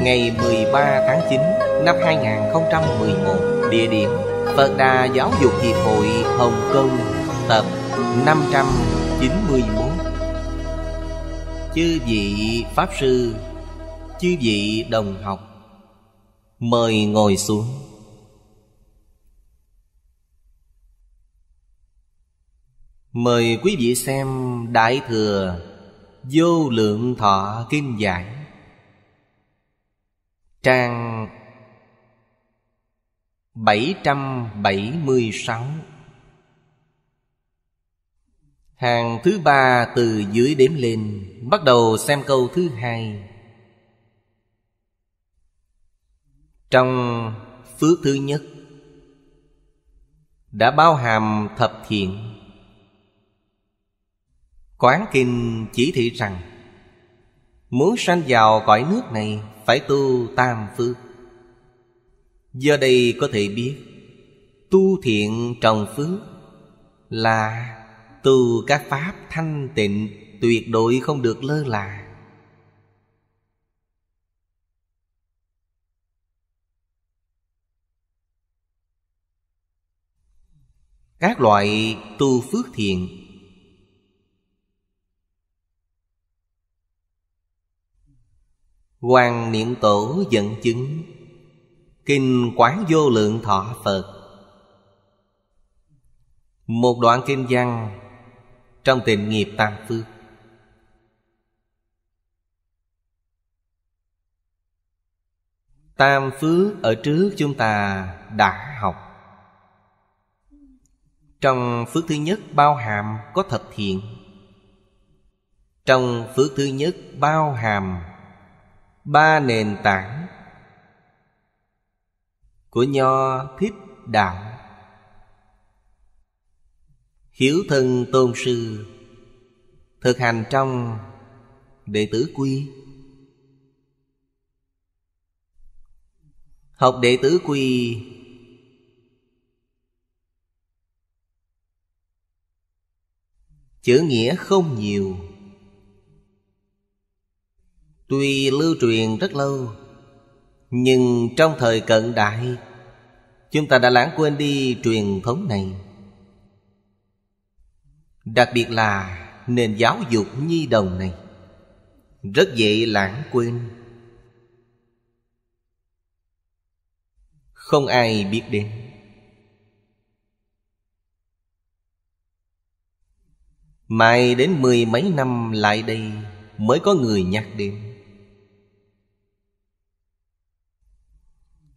ngày 13 tháng 9 năm 2011, địa điểm Phật Đà Giáo dục Hiệp hội Hồng Kông, tập 594 Chư vị Pháp Sư, chư vị đồng học, mời ngồi xuống. Mời quý vị xem Đại Thừa Vô Lượng Thọ Kinh Giải Trang 776 Hàng thứ ba từ dưới đếm lên Bắt đầu xem câu thứ hai Trong phước thứ nhất Đã bao hàm thập thiện Quán Kinh chỉ thị rằng Muốn sanh vào cõi nước này phải tu tam phước do đây có thể biết tu thiện trồng phước là từ các pháp thanh tịnh tuyệt đối không được lơ là các loại tu phước thiện Hoàng niệm tổ dẫn chứng Kinh Quán Vô Lượng Thọ Phật Một đoạn kinh văn Trong tình nghiệp tam phước Tam phước ở trước chúng ta đã học Trong phước thứ nhất bao hàm có thập thiện Trong phước thứ nhất bao hàm ba nền tảng của nho thích đạo hiếu thân tôn sư thực hành trong đệ tử quy học đệ tử quy chữ nghĩa không nhiều tuy lưu truyền rất lâu nhưng trong thời cận đại chúng ta đã lãng quên đi truyền thống này đặc biệt là nền giáo dục nhi đồng này rất dễ lãng quên không ai biết đến mai đến mười mấy năm lại đây mới có người nhắc đến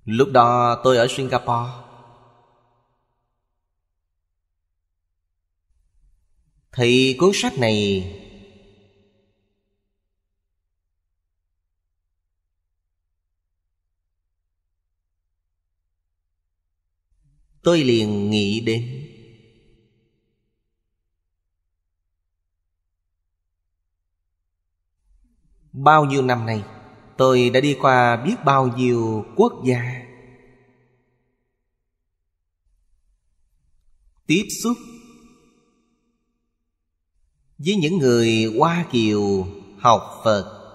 Lúc đó tôi ở Singapore Thì cuốn sách này Tôi liền nghĩ đến Bao nhiêu năm nay Tôi đã đi qua biết bao nhiêu quốc gia Tiếp xúc Với những người Hoa Kiều học Phật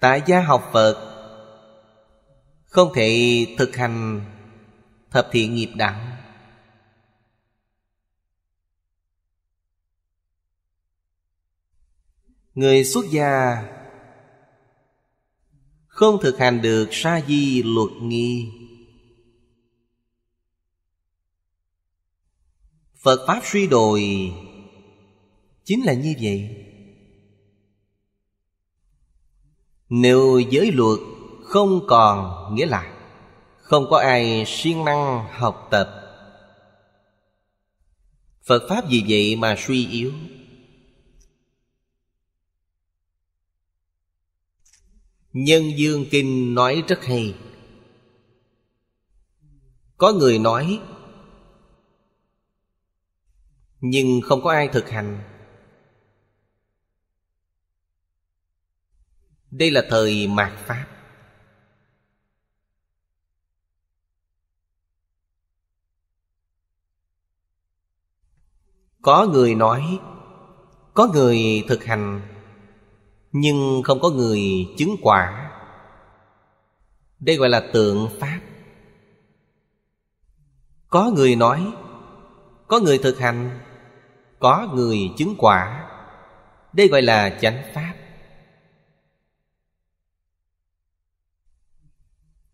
Tại gia học Phật Không thể thực hành Thập thiện nghiệp đẳng Người xuất gia không thực hành được sa di luật nghi Phật Pháp suy đồi Chính là như vậy Nếu giới luật không còn nghĩa là Không có ai siêng năng học tập Phật Pháp vì vậy mà suy yếu Nhân Dương Kinh nói rất hay Có người nói Nhưng không có ai thực hành Đây là thời mạt Pháp Có người nói Có người thực hành nhưng không có người chứng quả đây gọi là tượng pháp có người nói có người thực hành có người chứng quả đây gọi là chánh pháp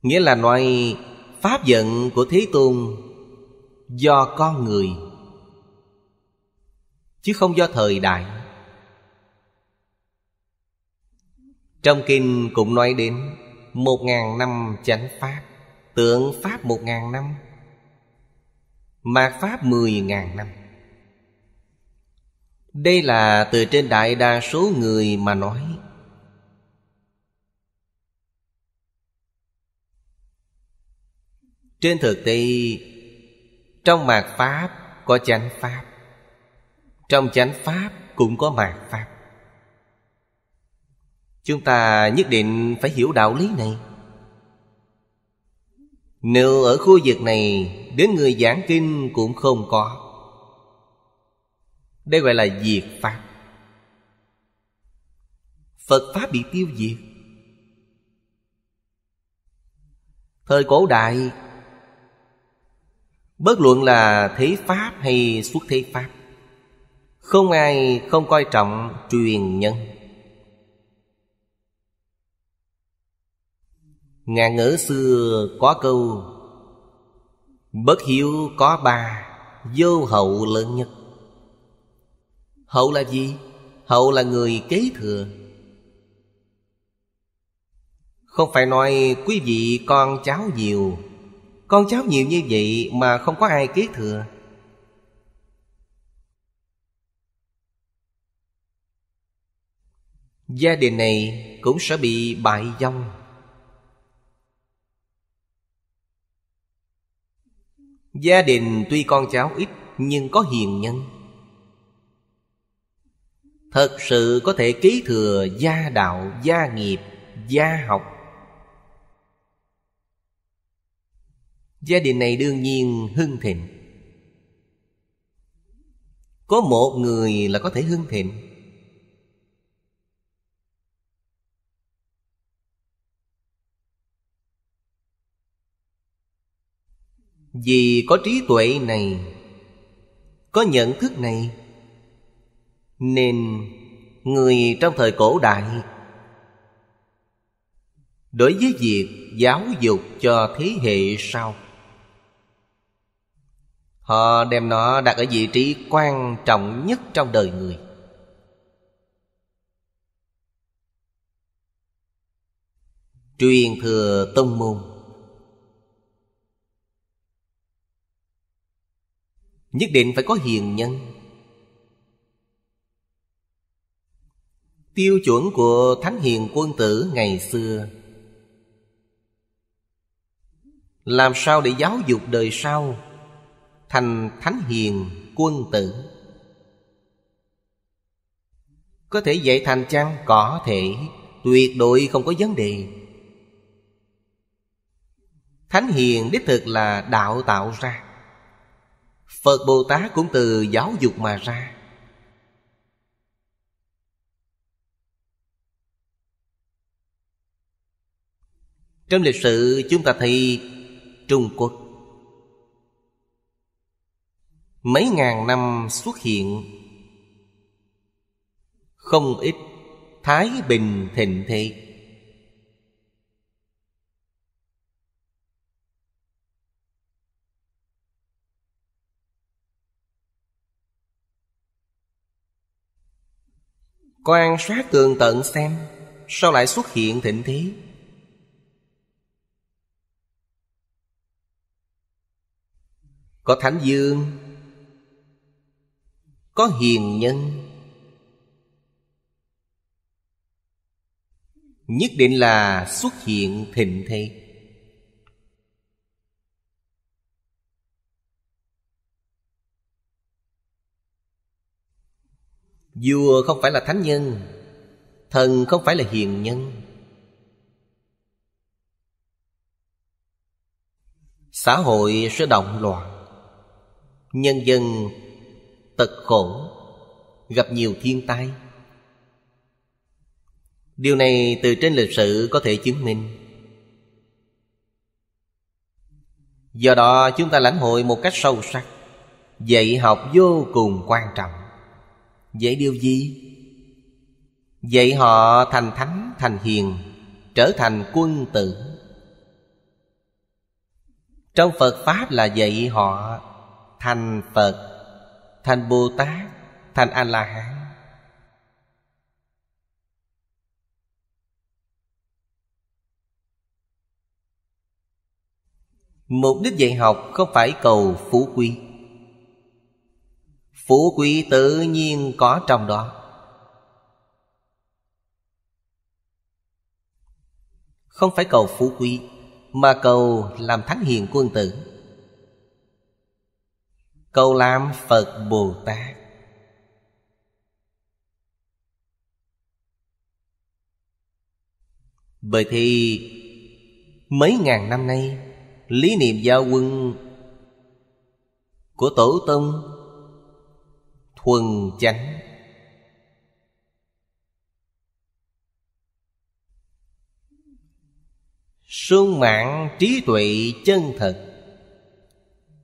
nghĩa là nói pháp giận của thế tôn do con người chứ không do thời đại Trong kinh cũng nói đến Một ngàn năm chánh pháp Tượng pháp một ngàn năm mạc pháp mười ngàn năm Đây là từ trên đại đa số người mà nói Trên thực tế Trong mạc pháp có chánh pháp Trong chánh pháp cũng có mạc pháp chúng ta nhất định phải hiểu đạo lý này nếu ở khu vực này đến người giảng kinh cũng không có đây gọi là diệt pháp phật pháp bị tiêu diệt thời cổ đại bất luận là thế pháp hay xuất thế pháp không ai không coi trọng truyền nhân Ngạn ngữ xưa có câu Bất hiếu có ba Vô hậu lớn nhất Hậu là gì? Hậu là người kế thừa Không phải nói quý vị con cháu nhiều Con cháu nhiều như vậy mà không có ai kế thừa Gia đình này cũng sẽ bị bại vong Gia đình tuy con cháu ít nhưng có hiền nhân Thật sự có thể ký thừa gia đạo, gia nghiệp, gia học Gia đình này đương nhiên hưng thịnh Có một người là có thể hưng thịnh Vì có trí tuệ này Có nhận thức này Nên người trong thời cổ đại Đối với việc giáo dục cho thế hệ sau Họ đem nó đặt ở vị trí quan trọng nhất trong đời người Truyền thừa tông môn nhất định phải có hiền nhân tiêu chuẩn của thánh hiền quân tử ngày xưa làm sao để giáo dục đời sau thành thánh hiền quân tử có thể dạy thành chăng có thể tuyệt đối không có vấn đề thánh hiền đích thực là đạo tạo ra phật bồ tát cũng từ giáo dục mà ra trong lịch sử chúng ta thấy trung quốc mấy ngàn năm xuất hiện không ít thái bình thịnh thế Quan sát tường tận xem Sao lại xuất hiện thịnh thế Có Thánh Dương Có Hiền Nhân Nhất định là xuất hiện thịnh thế Vua không phải là thánh nhân Thần không phải là hiền nhân Xã hội sẽ động loạn Nhân dân tật khổ Gặp nhiều thiên tai Điều này từ trên lịch sử có thể chứng minh Do đó chúng ta lãnh hội một cách sâu sắc Dạy học vô cùng quan trọng Dạy điều gì? vậy họ thành thánh, thành hiền Trở thành quân tử Trong Phật Pháp là dạy họ Thành Phật Thành Bồ Tát Thành A-La-Hán Mục đích dạy học không phải cầu phú quý Phú quý tự nhiên có trong đó Không phải cầu phú quý Mà cầu làm thánh hiền quân tử Cầu làm Phật Bồ Tát Bởi thì mấy ngàn năm nay Lý niệm giao quân của Tổ Tông thuần chánh sung mạng trí tuệ chân thật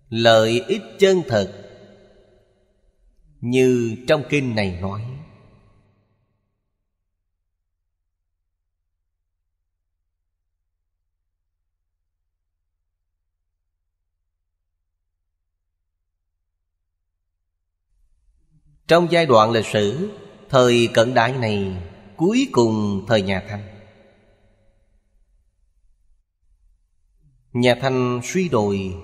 lợi ích chân thật như trong kinh này nói Trong giai đoạn lịch sử Thời cận đại này Cuối cùng thời nhà Thanh Nhà Thanh suy đồi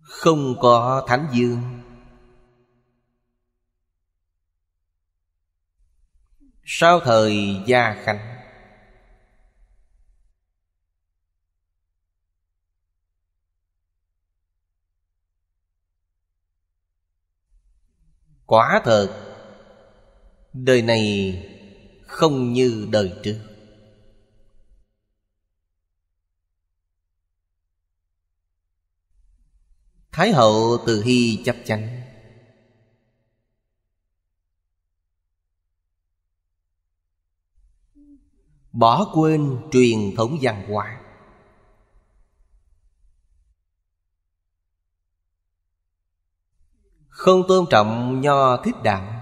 Không có Thánh Dương Sau thời Gia Khánh Quả thật Đời này không như đời trước Thái hậu từ hy chấp chánh Bỏ quên truyền thống văn hóa Không tôn trọng nho thích đạo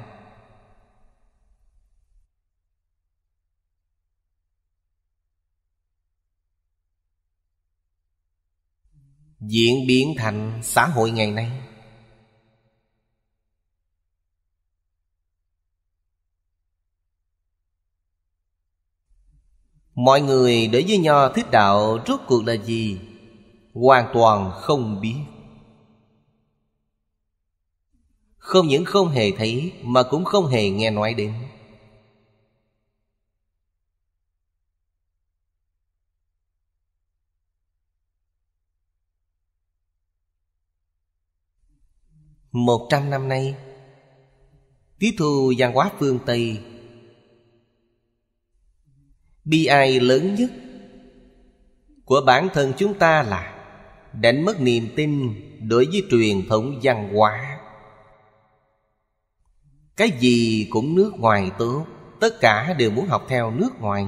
Diễn biến thành xã hội ngày nay Mọi người đối với nho thích đạo rốt cuộc là gì Hoàn toàn không biết Không những không hề thấy Mà cũng không hề nghe nói đến Một trăm năm nay Tiếp thu văn hóa phương Tây Bi ai lớn nhất Của bản thân chúng ta là Đánh mất niềm tin đối với truyền thống văn hóa cái gì cũng nước ngoài tướng Tất cả đều muốn học theo nước ngoài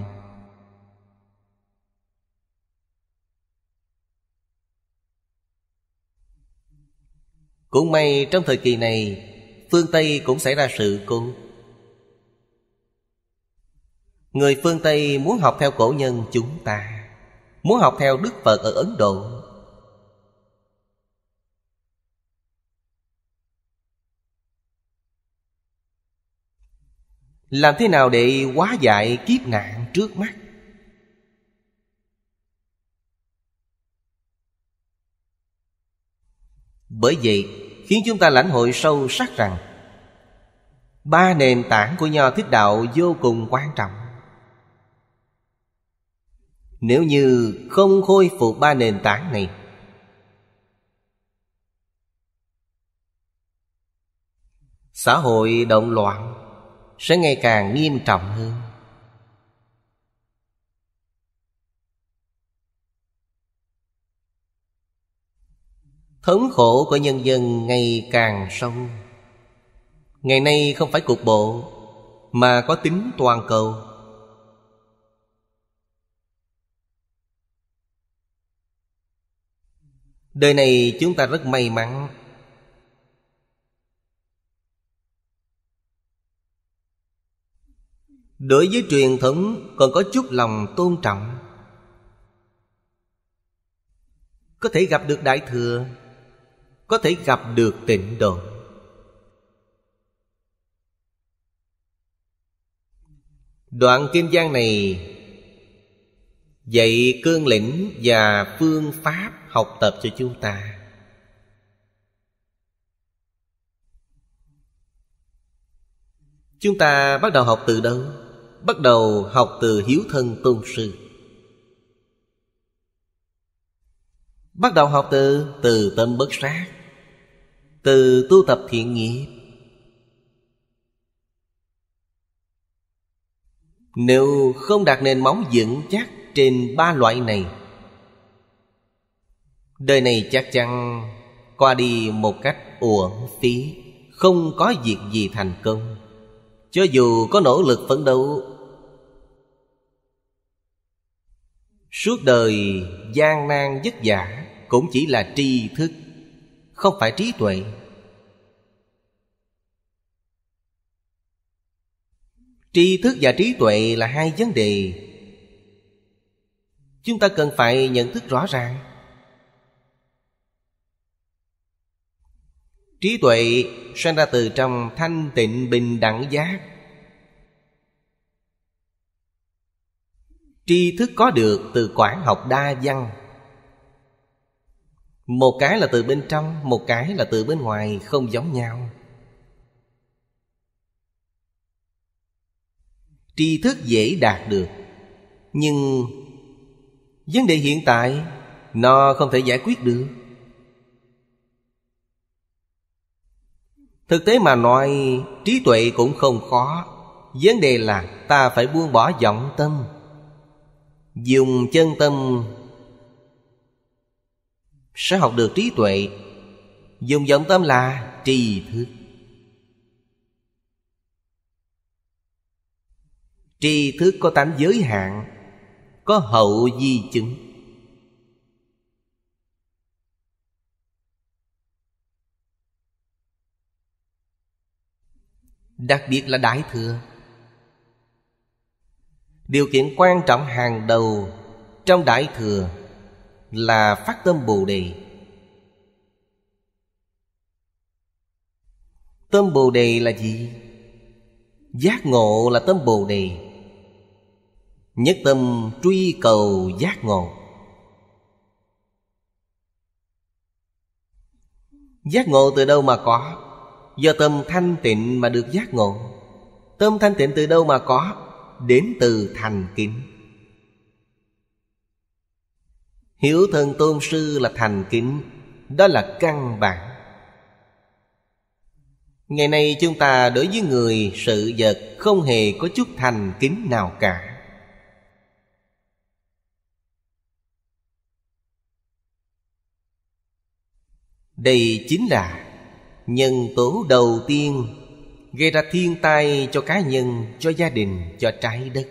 Cũng may trong thời kỳ này Phương Tây cũng xảy ra sự cố Người phương Tây muốn học theo cổ nhân chúng ta Muốn học theo Đức Phật ở Ấn Độ làm thế nào để hóa giải kiếp nạn trước mắt bởi vậy khiến chúng ta lãnh hội sâu sắc rằng ba nền tảng của nho thích đạo vô cùng quan trọng nếu như không khôi phục ba nền tảng này xã hội động loạn sẽ ngày càng nghiêm trọng hơn thống khổ của nhân dân ngày càng sâu ngày nay không phải cục bộ mà có tính toàn cầu đời này chúng ta rất may mắn đối với truyền thống còn có chút lòng tôn trọng có thể gặp được đại thừa có thể gặp được tịnh độ đoạn kim giang này dạy cương lĩnh và phương pháp học tập cho chúng ta chúng ta bắt đầu học từ đâu bắt đầu học từ hiếu thân tôn sư bắt đầu học từ từ tâm bất sát từ tu tập thiện nghiệp nếu không đặt nền móng vững chắc trên ba loại này đời này chắc chắn qua đi một cách uổng phí không có việc gì thành công cho dù có nỗ lực phấn đấu suốt đời gian nan vất vả cũng chỉ là tri thức không phải trí tuệ tri thức và trí tuệ là hai vấn đề chúng ta cần phải nhận thức rõ ràng trí tuệ sanh ra từ trong thanh tịnh bình đẳng giác tri thức có được từ quản học đa văn một cái là từ bên trong một cái là từ bên ngoài không giống nhau tri thức dễ đạt được nhưng vấn đề hiện tại nó không thể giải quyết được thực tế mà nói trí tuệ cũng không khó vấn đề là ta phải buông bỏ vọng tâm dùng chân tâm sẽ học được trí tuệ dùng vọng tâm là tri thức tri thức có tánh giới hạn có hậu di chứng đặc biệt là đại thừa điều kiện quan trọng hàng đầu trong đại thừa là phát tâm bồ đề tâm bồ đề là gì giác ngộ là tâm bồ đề nhất tâm truy cầu giác ngộ giác ngộ từ đâu mà có do tâm thanh tịnh mà được giác ngộ tâm thanh tịnh từ đâu mà có đến từ thành kính hiểu thân tôn sư là thành kính đó là căn bản ngày nay chúng ta đối với người sự vật không hề có chút thành kính nào cả đây chính là nhân tố đầu tiên gây ra thiên tai cho cá nhân cho gia đình cho trái đất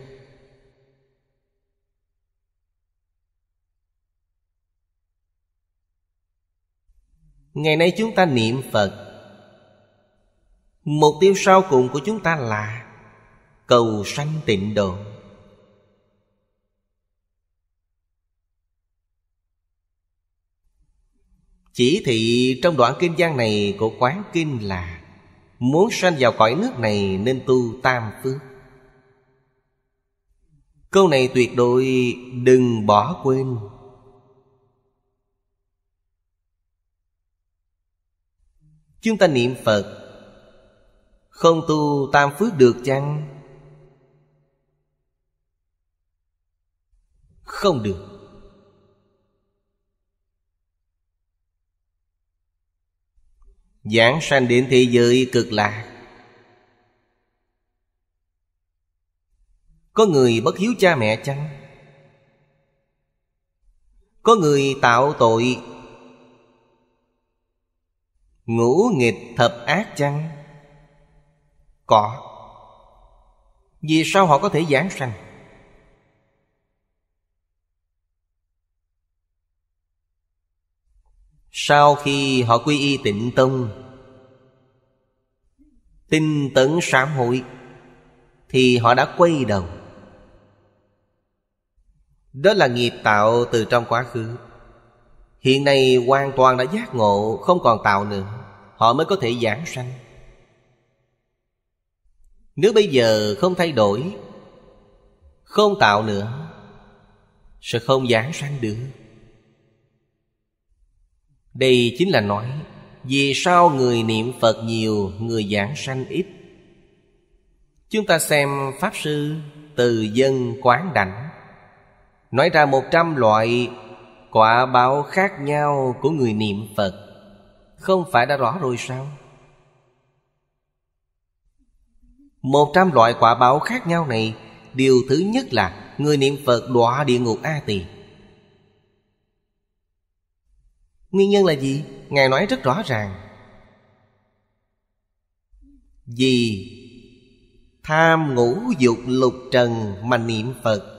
ngày nay chúng ta niệm phật mục tiêu sau cùng của chúng ta là cầu sanh tịnh độ chỉ thị trong đoạn kinh văn này của quán kinh là Muốn sanh vào cõi nước này nên tu tam phước Câu này tuyệt đối đừng bỏ quên Chúng ta niệm Phật Không tu tam phước được chăng? Không được Giảng sanh đến thế giới cực lạc Có người bất hiếu cha mẹ chăng? Có người tạo tội Ngũ nghịch thập ác chăng? Có Vì sao họ có thể giảng sanh? Sau khi họ quy y tịnh tông Tinh tấn sám hội Thì họ đã quay đầu Đó là nghiệp tạo từ trong quá khứ Hiện nay hoàn toàn đã giác ngộ Không còn tạo nữa Họ mới có thể giảng sanh Nếu bây giờ không thay đổi Không tạo nữa Sẽ không giảng sanh được đây chính là nói Vì sao người niệm Phật nhiều Người giảng sanh ít Chúng ta xem Pháp Sư Từ dân quán đảnh Nói ra một trăm loại quả báo khác nhau của người niệm Phật Không phải đã rõ rồi sao? Một trăm loại quả báo khác nhau này Điều thứ nhất là Người niệm Phật đọa địa ngục A Tỳ Nguyên nhân là gì? Ngài nói rất rõ ràng. Vì tham ngũ dục lục trần mà niệm Phật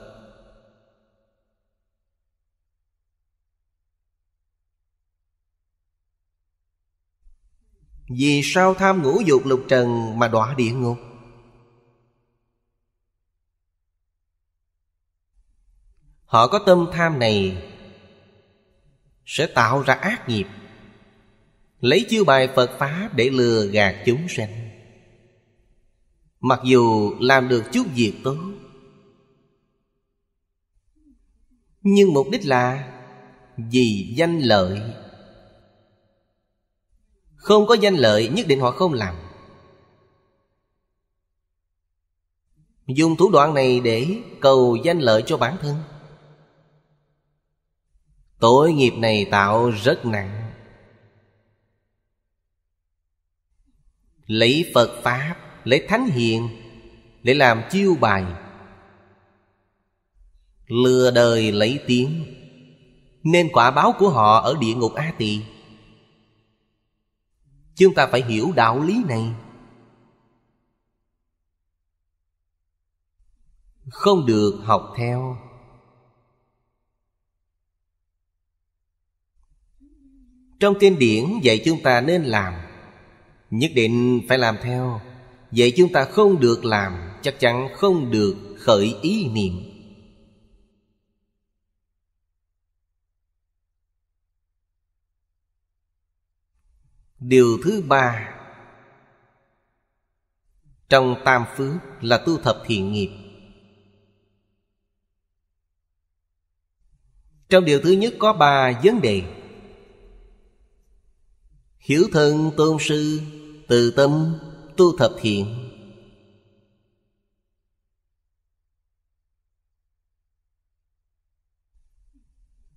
Vì sao tham ngũ dục lục trần mà đọa địa ngục? Họ có tâm tham này sẽ tạo ra ác nghiệp lấy chiêu bài phật pháp để lừa gạt chúng sanh mặc dù làm được chút việc tốt nhưng mục đích là vì danh lợi không có danh lợi nhất định họ không làm dùng thủ đoạn này để cầu danh lợi cho bản thân Tội nghiệp này tạo rất nặng Lấy Phật Pháp Lấy Thánh Hiền Để làm chiêu bài Lừa đời lấy tiếng Nên quả báo của họ ở địa ngục A Tỳ Chúng ta phải hiểu đạo lý này Không được học theo trong kinh điển dạy chúng ta nên làm nhất định phải làm theo vậy chúng ta không được làm chắc chắn không được khởi ý niệm điều thứ ba trong tam phước là tu thập thiện nghiệp trong điều thứ nhất có ba vấn đề hiểu thân tôn sư Từ tâm tu thập thiện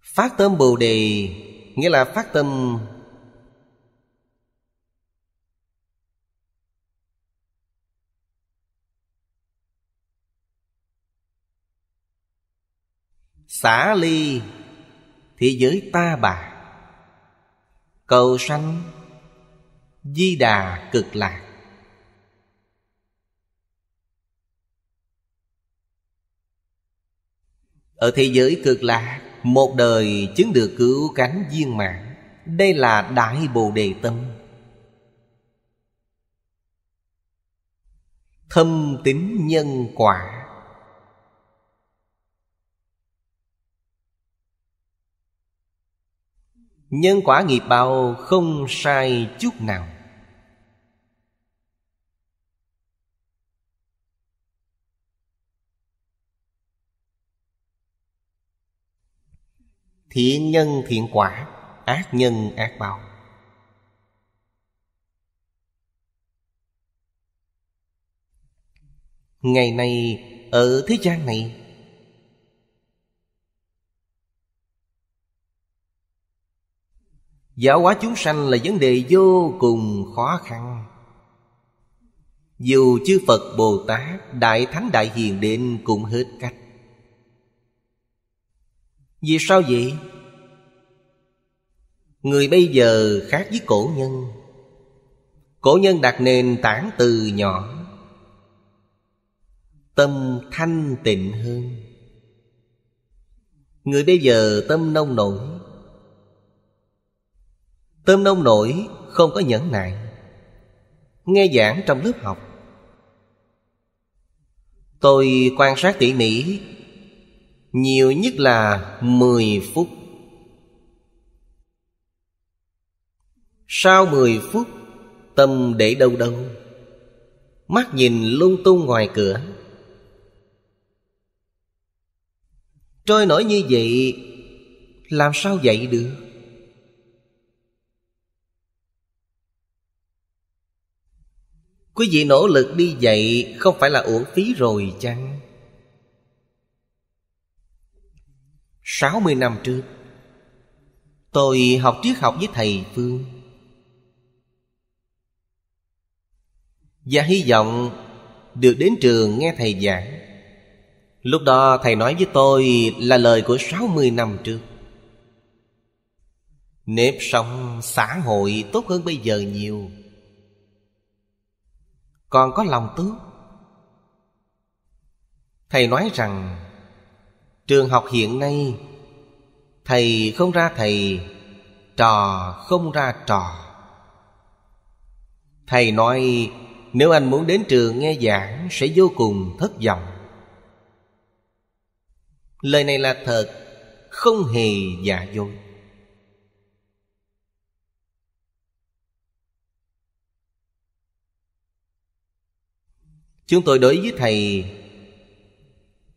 Phát tâm Bồ Đề Nghĩa là phát tâm Xả ly Thế giới ta bà Cầu sanh Di Đà cực lạc Ở thế giới cực lạc Một đời chứng được cứu cánh viên mạng Đây là Đại Bồ Đề Tâm Thâm tính nhân quả Nhân quả nghiệp bao không sai chút nào thiện nhân thiện quả ác nhân ác báo ngày nay ở thế gian này giáo hóa chúng sanh là vấn đề vô cùng khó khăn dù chư phật bồ tát đại thánh đại hiền đến cũng hết cách vì sao vậy? Người bây giờ khác với cổ nhân Cổ nhân đặt nền tảng từ nhỏ Tâm thanh tịnh hơn Người bây giờ tâm nông nổi Tâm nông nổi không có nhẫn nại Nghe giảng trong lớp học Tôi quan sát tỉ mỉ nhiều nhất là 10 phút Sau 10 phút Tâm để đâu đâu Mắt nhìn lung tung ngoài cửa Trôi nổi như vậy Làm sao dậy được Quý vị nỗ lực đi dậy Không phải là uổng phí rồi chăng 60 năm trước Tôi học triết học với thầy Phương Và hy vọng được đến trường nghe thầy giảng Lúc đó thầy nói với tôi là lời của 60 năm trước Nếp sống xã hội tốt hơn bây giờ nhiều Còn có lòng tốt Thầy nói rằng trường học hiện nay thầy không ra thầy trò không ra trò thầy nói nếu anh muốn đến trường nghe giảng sẽ vô cùng thất vọng lời này là thật không hề giả dối chúng tôi đối với thầy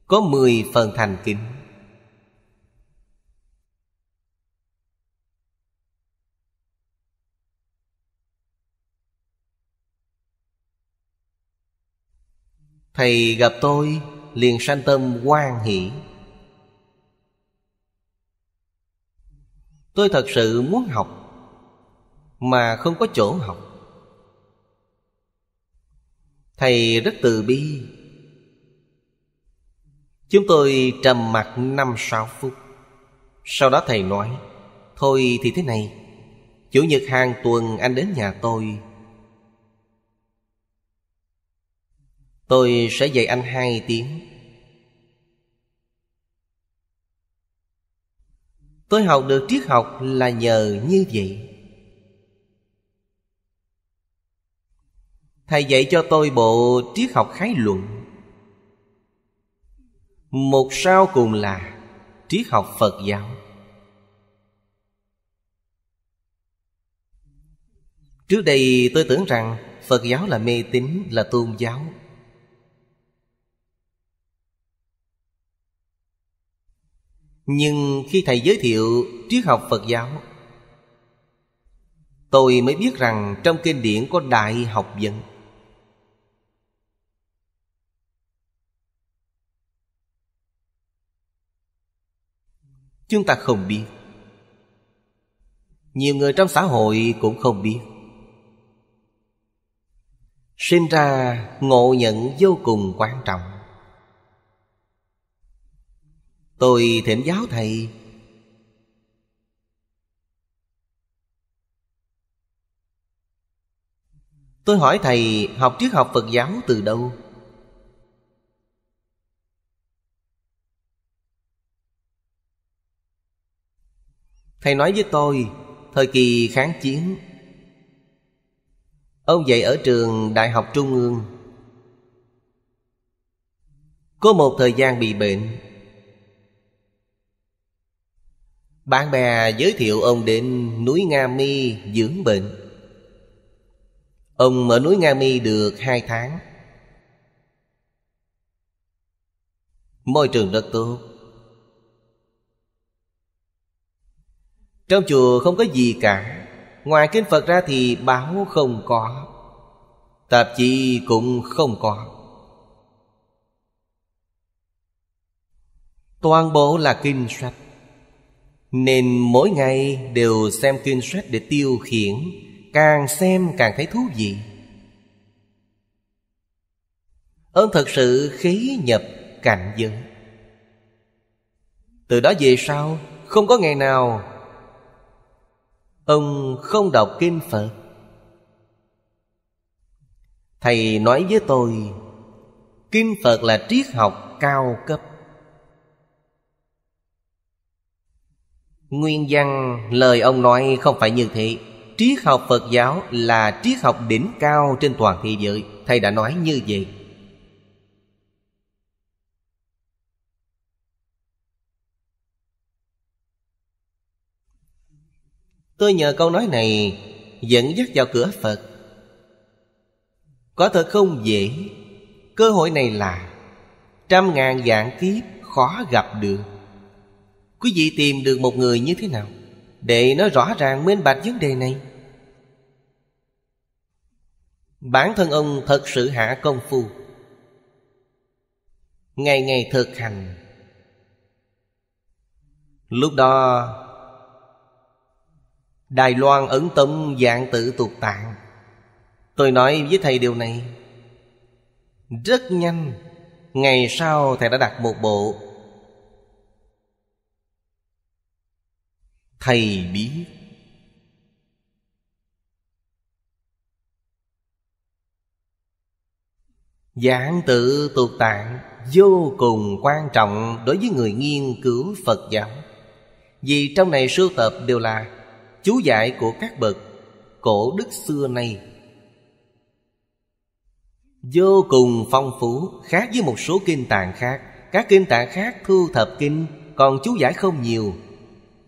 có mười phần thành kính thầy gặp tôi liền sanh tâm hoan hỷ tôi thật sự muốn học mà không có chỗ học thầy rất từ bi Chúng tôi trầm mặt 5-6 phút Sau đó thầy nói Thôi thì thế này Chủ nhật hàng tuần anh đến nhà tôi Tôi sẽ dạy anh hai tiếng Tôi học được triết học là nhờ như vậy Thầy dạy cho tôi bộ triết học khái luận một sau cùng là triết học phật giáo trước đây tôi tưởng rằng phật giáo là mê tín là tôn giáo nhưng khi thầy giới thiệu triết học phật giáo tôi mới biết rằng trong kinh điển có đại học vấn chúng ta không biết nhiều người trong xã hội cũng không biết sinh ra ngộ nhận vô cùng quan trọng tôi thỉnh giáo thầy tôi hỏi thầy học triết học phật giáo từ đâu Thầy nói với tôi Thời kỳ kháng chiến Ông dạy ở trường Đại học Trung ương Có một thời gian bị bệnh Bạn bè giới thiệu ông đến núi Nga Mi dưỡng bệnh Ông ở núi Nga Mi được hai tháng Môi trường rất tốt Trong chùa không có gì cả Ngoài kinh Phật ra thì báo không có Tạp chí cũng không có Toàn bộ là kinh sách Nên mỗi ngày đều xem kinh sách để tiêu khiển Càng xem càng thấy thú vị Ơn thật sự khí nhập cảnh giới Từ đó về sau Không có ngày nào ông không đọc kinh phật thầy nói với tôi kinh phật là triết học cao cấp nguyên văn lời ông nói không phải như thế triết học phật giáo là triết học đỉnh cao trên toàn thế giới thầy đã nói như vậy Tôi nhờ câu nói này dẫn dắt vào cửa Phật. Có thật không dễ, cơ hội này là trăm ngàn dạng kiếp khó gặp được. Quý vị tìm được một người như thế nào để nói rõ ràng minh bạch vấn đề này? Bản thân ông thật sự hạ công phu Ngày ngày thực hành Lúc đó Đài Loan ấn tông dạng tự tục tạng Tôi nói với thầy điều này Rất nhanh Ngày sau thầy đã đặt một bộ Thầy biết Giảng tự tục tạng vô cùng quan trọng đối với người nghiên cứu Phật giáo Vì trong này sưu tập đều là chú giải của các bậc cổ đức xưa nay vô cùng phong phú khác với một số kinh tạng khác các kinh tạng khác thu thập kinh còn chú giải không nhiều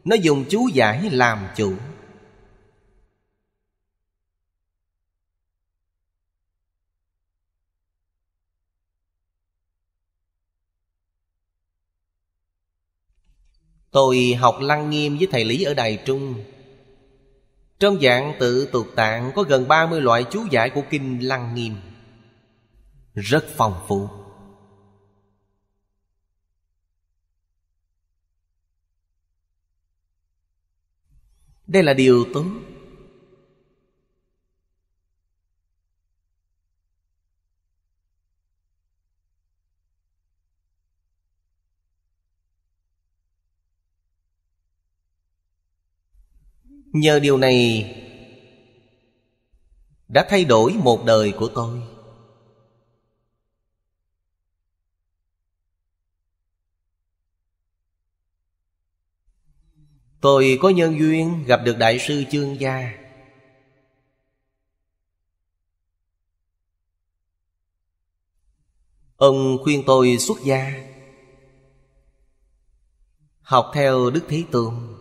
nó dùng chú giải làm chủ Tôi học lăng nghiêm với thầy Lý ở Đài Trung trong dạng tự tục tạng có gần 30 loại chú giải của Kinh Lăng Nghiêm Rất phong phú Đây là điều tốt Nhờ điều này đã thay đổi một đời của tôi. Tôi có nhân duyên gặp được Đại sư Chương Gia Ông khuyên tôi xuất gia Học theo Đức Thế Tương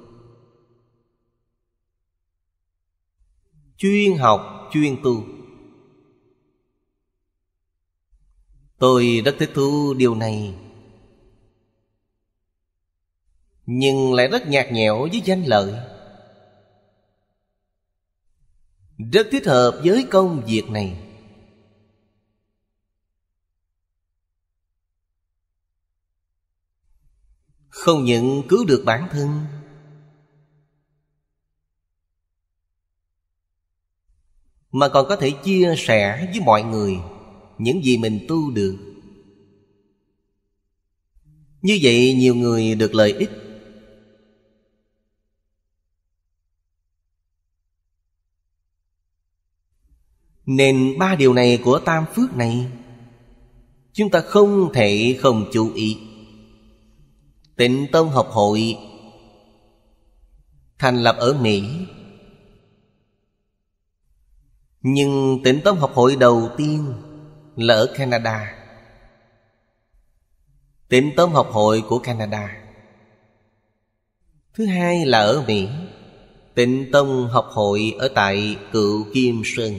chuyên học chuyên tu tôi rất thích thú điều này nhưng lại rất nhạt nhẽo với danh lợi rất thích hợp với công việc này không những cứu được bản thân mà còn có thể chia sẻ với mọi người những gì mình tu được như vậy nhiều người được lợi ích nên ba điều này của tam phước này chúng ta không thể không chú ý tịnh tông học hội thành lập ở mỹ nhưng tỉnh tâm học hội đầu tiên là ở Canada Tỉnh tâm học hội của Canada Thứ hai là ở Mỹ Tịnh Tông học hội ở tại Cựu Kim Sơn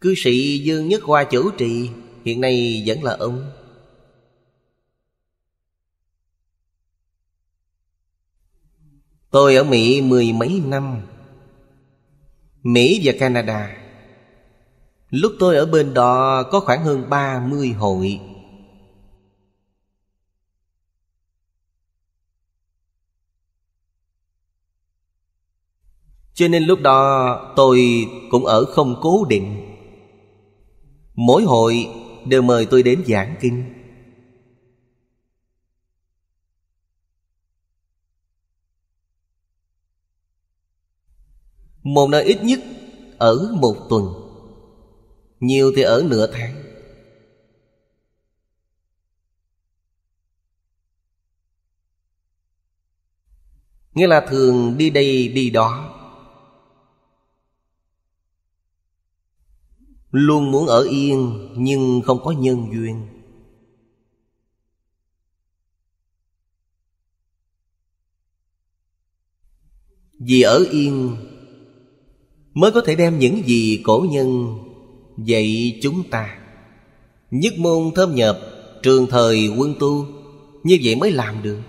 Cư sĩ Dương Nhất Hoa chủ trì Hiện nay vẫn là ông Tôi ở Mỹ mười mấy năm Mỹ và Canada Lúc tôi ở bên đó có khoảng hơn 30 hội Cho nên lúc đó tôi cũng ở không cố định Mỗi hội đều mời tôi đến giảng kinh một nơi ít nhất ở một tuần nhiều thì ở nửa tháng nghĩa là thường đi đây đi đó luôn muốn ở yên nhưng không có nhân duyên vì ở yên mới có thể đem những gì cổ nhân dạy chúng ta nhất môn thâm nhập trường thời quân tu như vậy mới làm được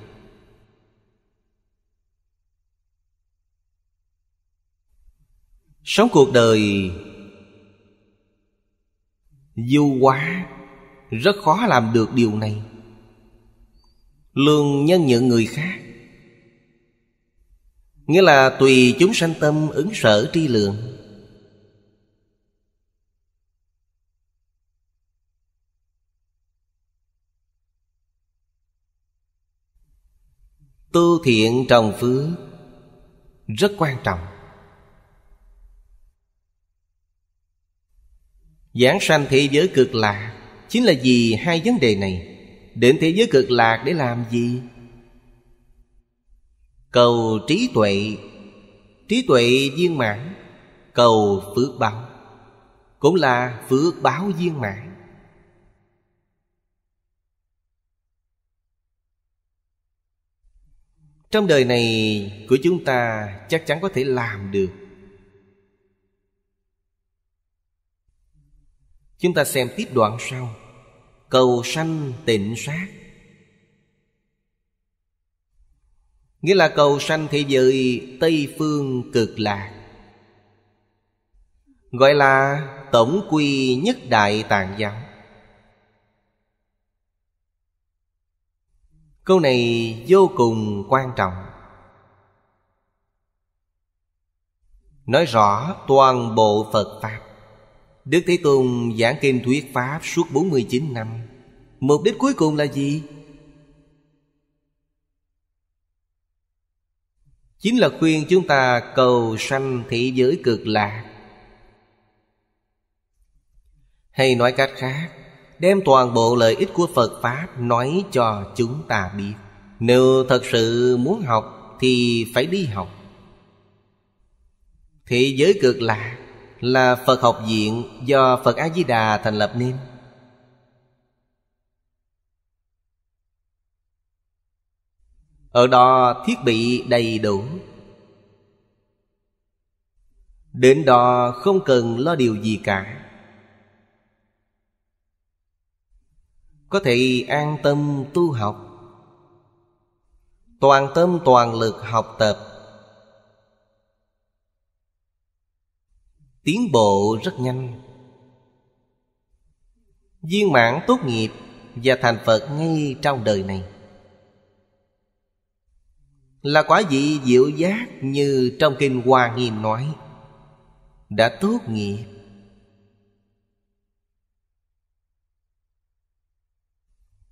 sống cuộc đời du quá rất khó làm được điều này lương nhân nhượng người khác Nghĩa là tùy chúng sanh tâm ứng sở tri lượng Tu thiện trồng phước Rất quan trọng Giảng sanh thế giới cực lạc Chính là vì hai vấn đề này Đến thế giới cực lạc để làm gì? cầu trí tuệ trí tuệ viên mãn cầu phước báo cũng là phước báo viên mãn trong đời này của chúng ta chắc chắn có thể làm được chúng ta xem tiếp đoạn sau cầu sanh tịnh sát Nghĩa là cầu sanh thế giới Tây Phương cực lạc Gọi là tổng quy nhất đại tạng giáo Câu này vô cùng quan trọng Nói rõ toàn bộ Phật Pháp Đức Thế Tôn giảng kinh thuyết Pháp suốt 49 năm Mục đích cuối cùng là gì? chính là khuyên chúng ta cầu sanh thị giới cực lạc hay nói cách khác đem toàn bộ lợi ích của phật pháp nói cho chúng ta biết nếu thật sự muốn học thì phải đi học thị giới cực lạc là phật học viện do phật a di đà thành lập nên Ở đó thiết bị đầy đủ Đến đó không cần lo điều gì cả Có thể an tâm tu học Toàn tâm toàn lực học tập Tiến bộ rất nhanh Viên mãn tốt nghiệp Và thành Phật ngay trong đời này là quả vị diệu giác như trong kinh Hoa Nghiêm nói đã tốt nghiệp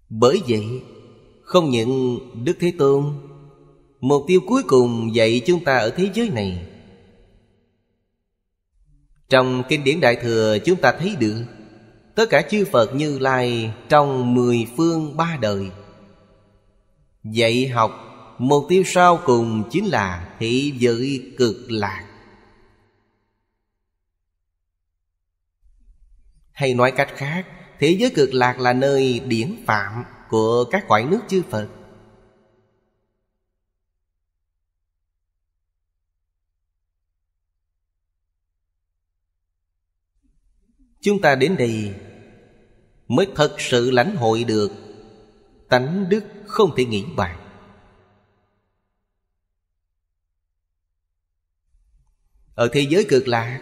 bởi vậy không những đức thế tôn mục tiêu cuối cùng dạy chúng ta ở thế giới này trong kinh điển đại thừa chúng ta thấy được tất cả chư phật như lai trong mười phương ba đời dạy học Mục tiêu sau cùng chính là thị giới cực lạc Hay nói cách khác Thế giới cực lạc là nơi điển phạm Của các cõi nước chư Phật Chúng ta đến đây Mới thật sự lãnh hội được Tánh đức không thể nghĩ bàn ở thế giới cực lạc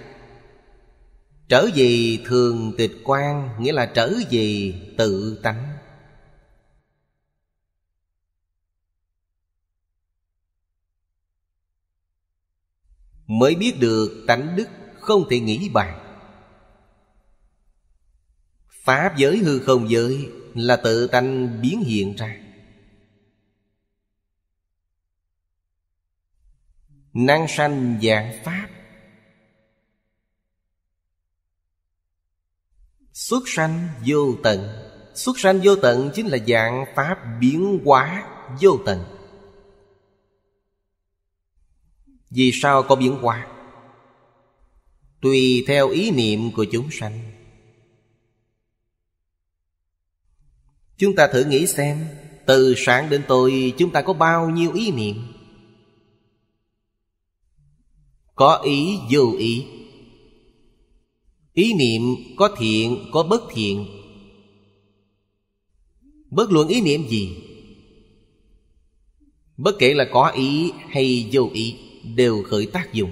trở về thường tịch quan nghĩa là trở về tự tánh mới biết được tánh đức không thể nghĩ bàn pháp giới hư không giới là tự tánh biến hiện ra năng sanh dạng pháp Xuất sanh vô tận Xuất sanh vô tận chính là dạng pháp biến hóa vô tận Vì sao có biến hóa? Tùy theo ý niệm của chúng sanh Chúng ta thử nghĩ xem Từ sáng đến tối chúng ta có bao nhiêu ý niệm Có ý dù ý ý niệm có thiện có bất thiện bất luận ý niệm gì bất kể là có ý hay vô ý đều khởi tác dụng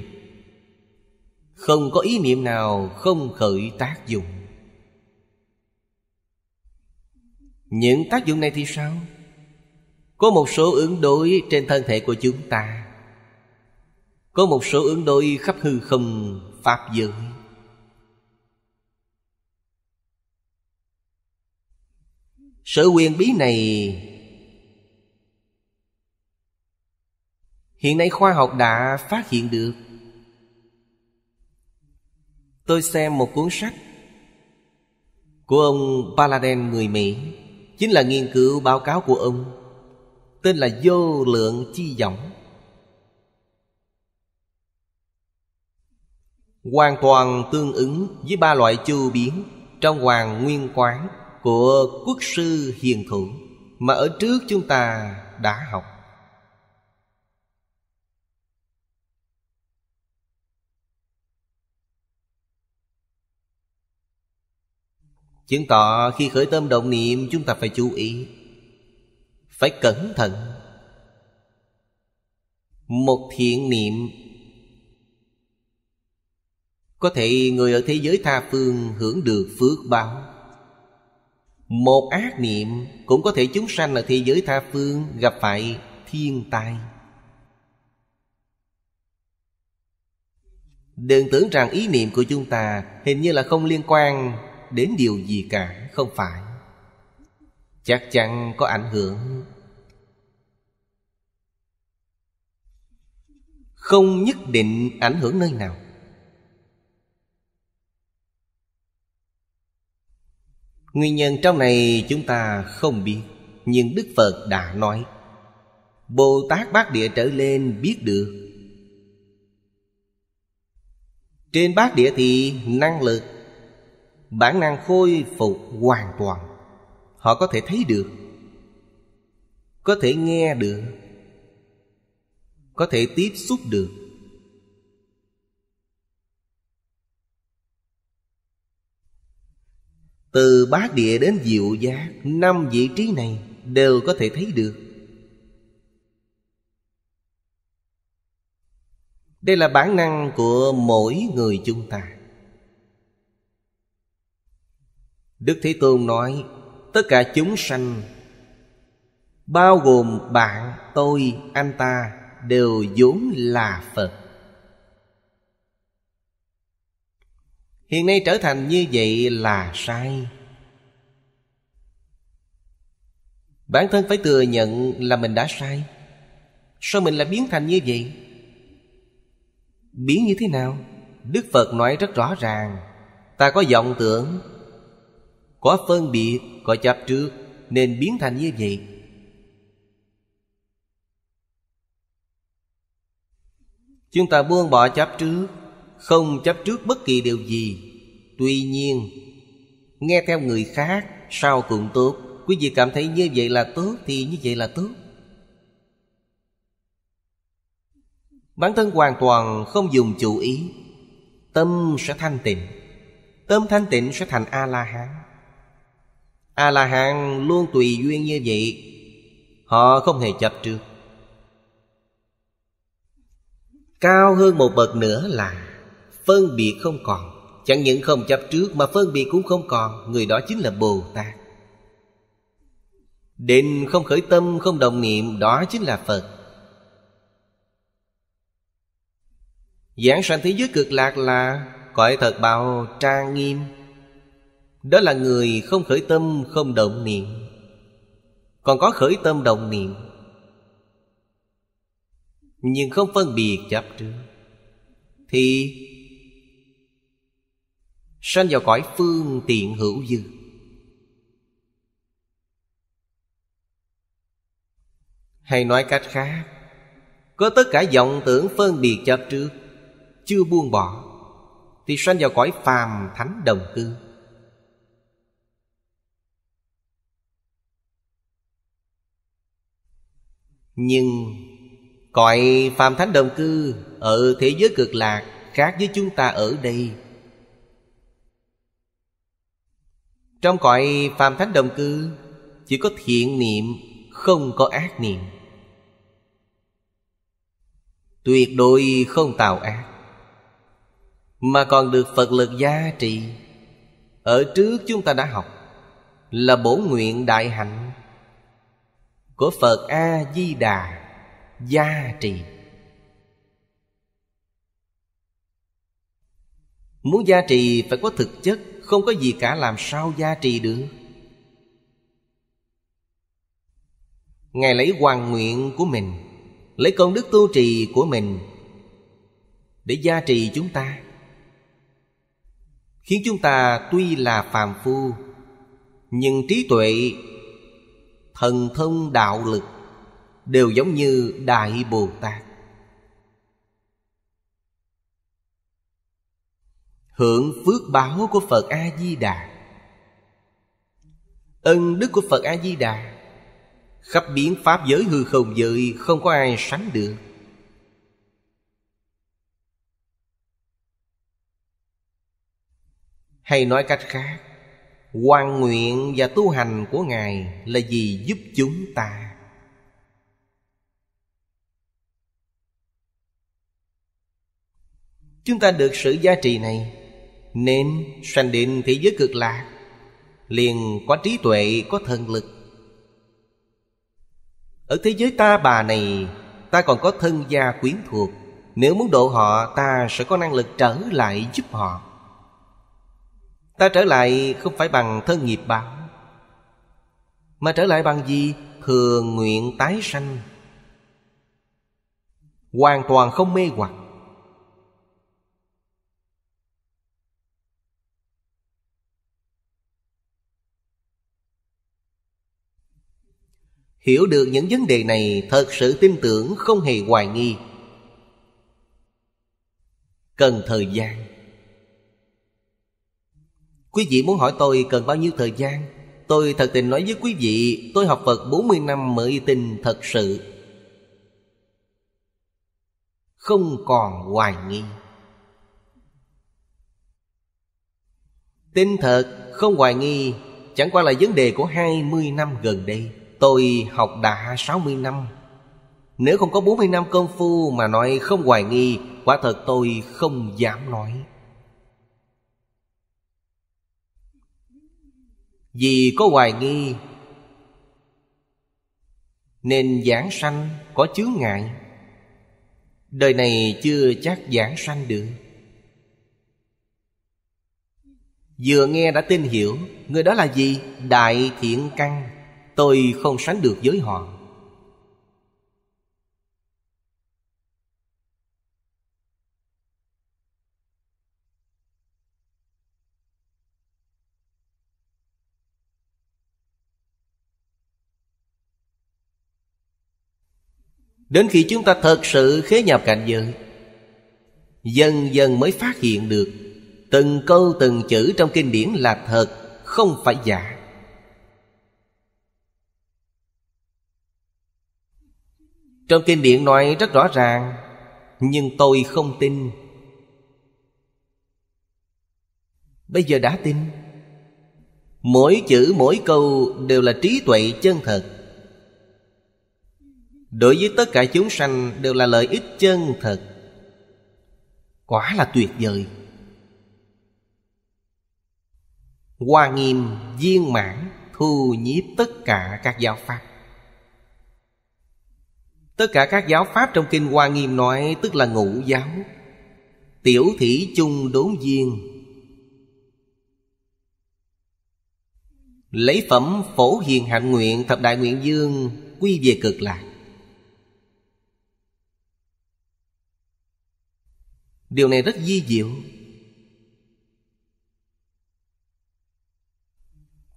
không có ý niệm nào không khởi tác dụng những tác dụng này thì sao có một số ứng đối trên thân thể của chúng ta có một số ứng đối khắp hư không pháp giới sự quyền bí này Hiện nay khoa học đã phát hiện được Tôi xem một cuốn sách Của ông Paladin người Mỹ Chính là nghiên cứu báo cáo của ông Tên là Vô Lượng Chi Dọng Hoàn toàn tương ứng với ba loại chu biến Trong hoàng nguyên quán của quốc sư hiền thủ mà ở trước chúng ta đã học chứng tỏ khi khởi tâm động niệm chúng ta phải chú ý phải cẩn thận một thiện niệm có thể người ở thế giới tha phương hưởng được phước báo một ác niệm cũng có thể chúng sanh ở thế giới tha phương gặp phải thiên tai. Đừng tưởng rằng ý niệm của chúng ta hình như là không liên quan đến điều gì cả, không phải. Chắc chắn có ảnh hưởng. Không nhất định ảnh hưởng nơi nào. Nguyên nhân trong này chúng ta không biết Nhưng Đức Phật đã nói Bồ Tát Bát Địa trở lên biết được Trên Bát Địa thì năng lực Bản năng khôi phục hoàn toàn Họ có thể thấy được Có thể nghe được Có thể tiếp xúc được Từ bát địa đến diệu giác Năm vị trí này đều có thể thấy được Đây là bản năng của mỗi người chúng ta Đức Thế Tôn nói Tất cả chúng sanh Bao gồm bạn, tôi, anh ta Đều vốn là Phật hiện nay trở thành như vậy là sai bản thân phải thừa nhận là mình đã sai sao mình lại biến thành như vậy biến như thế nào đức phật nói rất rõ ràng ta có vọng tưởng có phân biệt có chấp trước nên biến thành như vậy chúng ta buông bỏ chấp trước không chấp trước bất kỳ điều gì tuy nhiên nghe theo người khác sao cũng tốt quý vị cảm thấy như vậy là tốt thì như vậy là tốt bản thân hoàn toàn không dùng chủ ý tâm sẽ thanh tịnh tâm thanh tịnh sẽ thành a la hán a la hán luôn tùy duyên như vậy họ không hề chấp trước cao hơn một bậc nữa là Phân biệt không còn Chẳng những không chấp trước mà phân biệt cũng không còn Người đó chính là Bồ Tát Định không khởi tâm không đồng niệm Đó chính là Phật Giảng sanh thế giới cực lạc là Cõi thật bào trang nghiêm Đó là người không khởi tâm không động niệm Còn có khởi tâm đồng niệm Nhưng không phân biệt chấp trước Thì Sanh vào cõi phương tiện hữu dư Hay nói cách khác Có tất cả vọng tưởng phân biệt chấp trước Chưa buông bỏ Thì sanh vào cõi phàm thánh đồng cư Nhưng cõi phàm thánh đồng cư Ở thế giới cực lạc Khác với chúng ta ở đây Trong cõi phàm thánh đồng cư Chỉ có thiện niệm Không có ác niệm Tuyệt đối không tạo ác Mà còn được Phật lực gia trì Ở trước chúng ta đã học Là bổ nguyện đại hạnh Của Phật A-di-đà Gia trì Muốn gia trì phải có thực chất không có gì cả làm sao gia trì được Ngài lấy hoàn nguyện của mình Lấy công đức tu trì của mình Để gia trì chúng ta Khiến chúng ta tuy là phàm phu Nhưng trí tuệ Thần thông đạo lực Đều giống như Đại Bồ Tát hưởng phước báo của phật a di đà ân đức của phật a di đà khắp biến pháp giới hư không giới không có ai sánh được hay nói cách khác quan nguyện và tu hành của ngài là gì giúp chúng ta chúng ta được sự giá trị này nên sanh định thế giới cực lạc Liền có trí tuệ, có thần lực Ở thế giới ta bà này Ta còn có thân gia quyến thuộc Nếu muốn độ họ Ta sẽ có năng lực trở lại giúp họ Ta trở lại không phải bằng thân nghiệp báo Mà trở lại bằng gì? Thường nguyện tái sanh Hoàn toàn không mê hoặc hiểu được những vấn đề này thật sự tin tưởng không hề hoài nghi cần thời gian quý vị muốn hỏi tôi cần bao nhiêu thời gian tôi thật tình nói với quý vị tôi học phật 40 năm mới tin thật sự không còn hoài nghi tin thật không hoài nghi chẳng qua là vấn đề của 20 năm gần đây Tôi học đã 60 năm Nếu không có 40 năm công phu mà nói không hoài nghi Quả thật tôi không dám nói Vì có hoài nghi Nên giảng sanh có chướng ngại Đời này chưa chắc giảng sanh được Vừa nghe đã tin hiểu Người đó là gì? Đại thiện căn tôi không sánh được với họ Đến khi chúng ta thật sự khế nhập cảnh giới Dần dần mới phát hiện được Từng câu từng chữ trong kinh điển là thật Không phải giả Trong kinh điển nói rất rõ ràng Nhưng tôi không tin Bây giờ đã tin Mỗi chữ mỗi câu đều là trí tuệ chân thật Đối với tất cả chúng sanh đều là lợi ích chân thật Quả là tuyệt vời Hoa nghiêm viên mãn thu nhiếp tất cả các giáo pháp Tất cả các giáo pháp trong Kinh Hoa Nghiêm nói tức là ngũ giáo Tiểu thủy chung đốn viên Lấy phẩm phổ hiền hạnh nguyện thập đại nguyện dương Quy về cực lạc Điều này rất di diệu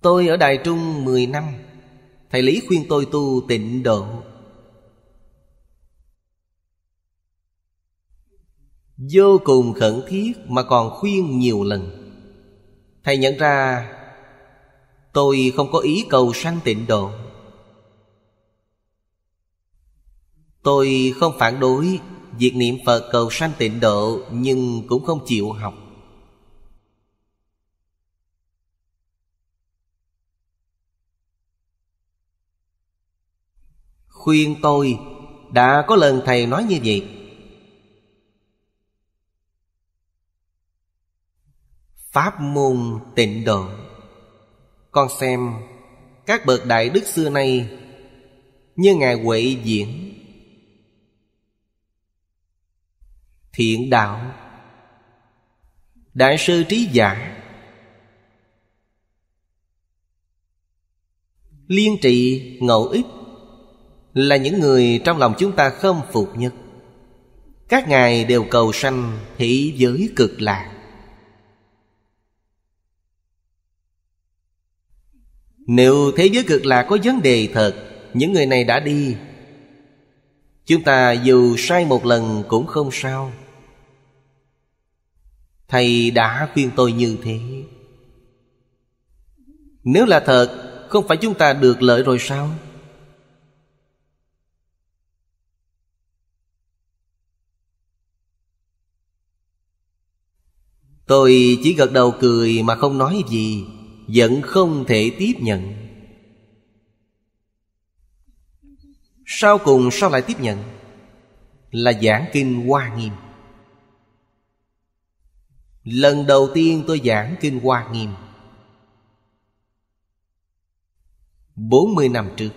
Tôi ở Đài Trung 10 năm Thầy Lý khuyên tôi tu tịnh độ vô cùng khẩn thiết mà còn khuyên nhiều lần thầy nhận ra tôi không có ý cầu sanh tịnh độ tôi không phản đối việc niệm phật cầu sanh tịnh độ nhưng cũng không chịu học khuyên tôi đã có lần thầy nói như vậy Pháp môn tịnh độ Con xem Các bậc đại đức xưa nay Như Ngài Huệ Diễn Thiện Đạo Đại sư Trí Giả Liên trị ngẫu ích Là những người trong lòng chúng ta khâm phục nhất Các ngài đều cầu sanh Thị giới cực lạc Nếu thế giới cực lạc có vấn đề thật Những người này đã đi Chúng ta dù sai một lần cũng không sao Thầy đã khuyên tôi như thế Nếu là thật Không phải chúng ta được lợi rồi sao Tôi chỉ gật đầu cười mà không nói gì vẫn không thể tiếp nhận sau cùng sao lại tiếp nhận là giảng kinh hoa nghiêm lần đầu tiên tôi giảng kinh hoa nghiêm 40 năm trước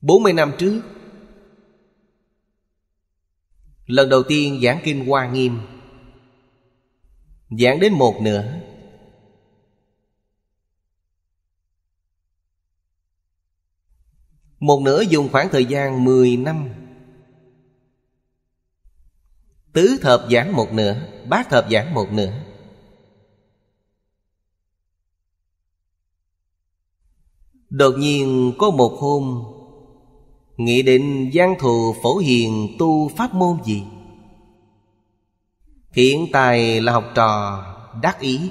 40 năm trước Lần đầu tiên giảng kinh Hoa Nghiêm Giảng đến một nửa Một nửa dùng khoảng thời gian mười năm Tứ thập giảng một nửa Bát thập giảng một nửa Đột nhiên có một hôm Nghĩ định gian thù phổ hiền tu pháp môn gì Hiện tài là học trò đắc ý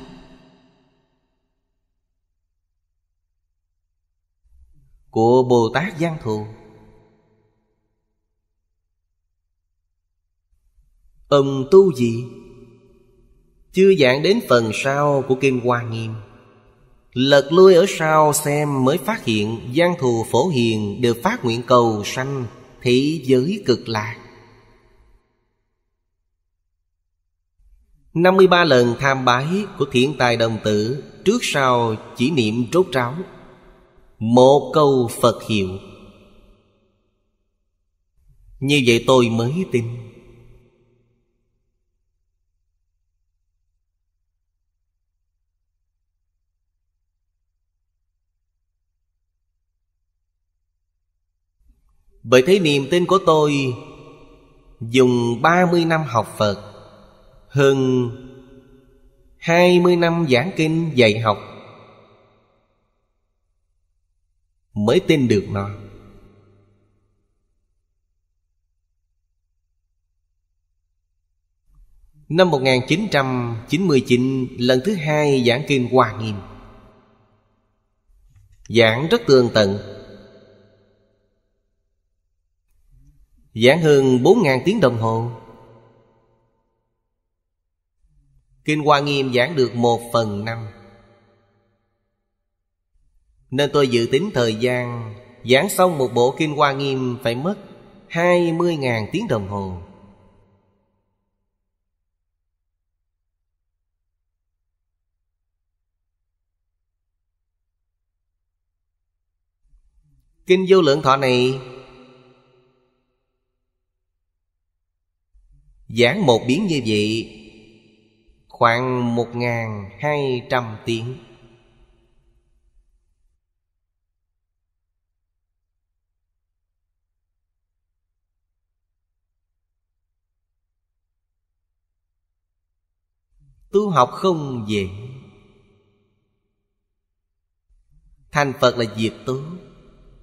Của Bồ Tát Giang Thù Ông tu gì? Chưa giảng đến phần sau của Kim Hoa Nghiêm Lật lui ở sau xem mới phát hiện Giang thù phổ hiền đều phát nguyện cầu sanh Thị giới cực lạc 53 lần tham bái của thiện tài đồng tử Trước sau chỉ niệm rốt ráo Một câu Phật hiệu Như vậy tôi mới tin Bởi thế niềm tin của tôi Dùng 30 năm học Phật hơn 20 năm giảng kinh dạy học mới tin được nó Năm 1999 lần thứ hai giảng kinh Hoa Nghiêm Giảng rất tường tận Giảng hơn 4.000 tiếng đồng hồ Kinh Hoa Nghiêm giảng được một phần năm Nên tôi dự tính thời gian Giảng xong một bộ Kinh Hoa Nghiêm phải mất 20.000 tiếng đồng hồ Kinh vô lượng thọ này Giảng một biến như vậy khoảng một ngàn hai trăm tiếng tu học không dễ thành phật là việc tốt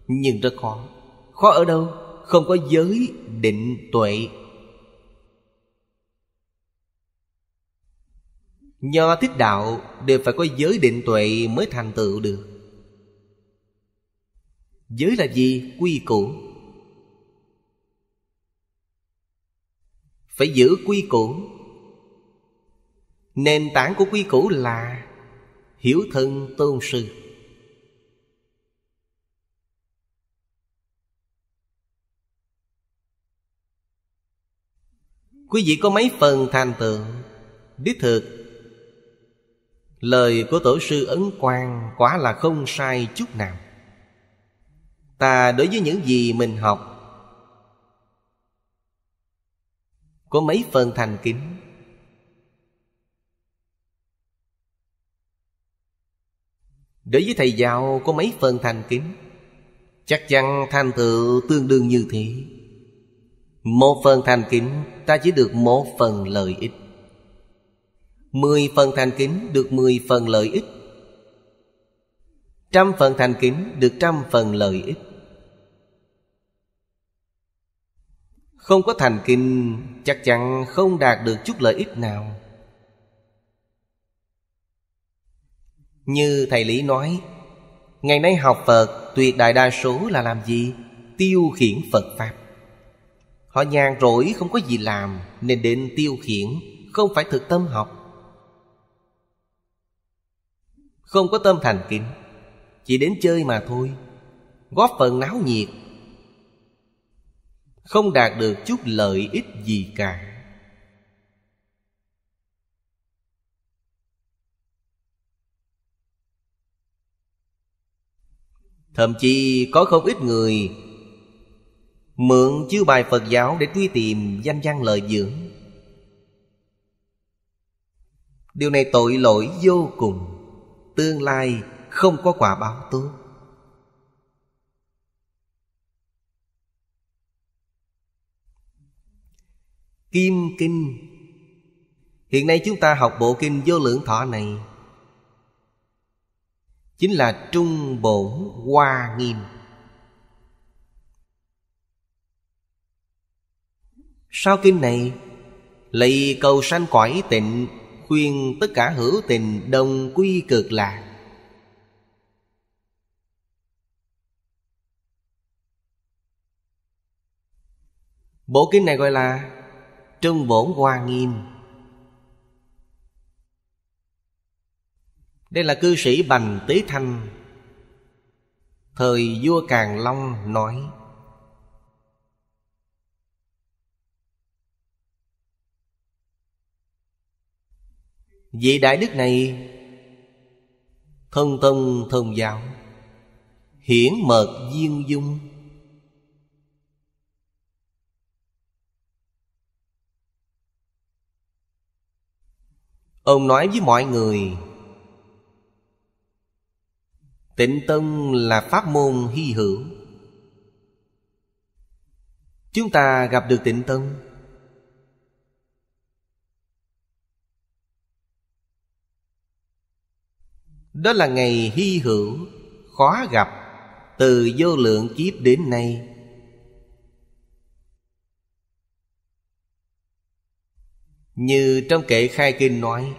nhưng rất khó khó ở đâu không có giới định tuệ nho thích đạo đều phải có giới định tuệ mới thành tựu được giới là gì quy củ phải giữ quy củ nền tảng của quy củ là hiểu thân tôn sư quý vị có mấy phần thành tựu đích thực Lời của tổ sư Ấn Quang quả là không sai chút nào Ta đối với những gì mình học Có mấy phần thành kính Đối với thầy giáo có mấy phần thành kính Chắc chắn thành tựu tương đương như thế Một phần thành kính ta chỉ được một phần lợi ích Mười phần thành kính được mười phần lợi ích Trăm phần thành kính được trăm phần lợi ích Không có thành kính chắc chắn không đạt được chút lợi ích nào Như Thầy Lý nói Ngày nay học Phật tuyệt đại đa số là làm gì? Tiêu khiển Phật Pháp Họ nhàn rỗi không có gì làm Nên đến tiêu khiển Không phải thực tâm học Không có tâm thành kính Chỉ đến chơi mà thôi Góp phần náo nhiệt Không đạt được chút lợi ích gì cả Thậm chí có không ít người Mượn chư bài Phật giáo để truy tìm danh văn lợi dưỡng Điều này tội lỗi vô cùng tương lai không có quả báo tốt kim kinh hiện nay chúng ta học bộ kinh vô lượng thọ này chính là trung bổn hoa nghiêm sau kinh này lấy cầu sanh cõi tịnh khuyên tất cả hữu tình đồng quy cực lạc bộ kinh này gọi là trung bổn hoa nghiêm đây là cư sĩ bành tế thanh thời vua càn long nói Vị đại đức này Thân tông thông giáo Hiển mật diên dung Ông nói với mọi người Tịnh Tông là pháp môn hy hữu Chúng ta gặp được tịnh Tông Đó là ngày hy hữu Khó gặp Từ vô lượng kiếp đến nay Như trong kệ khai kinh nói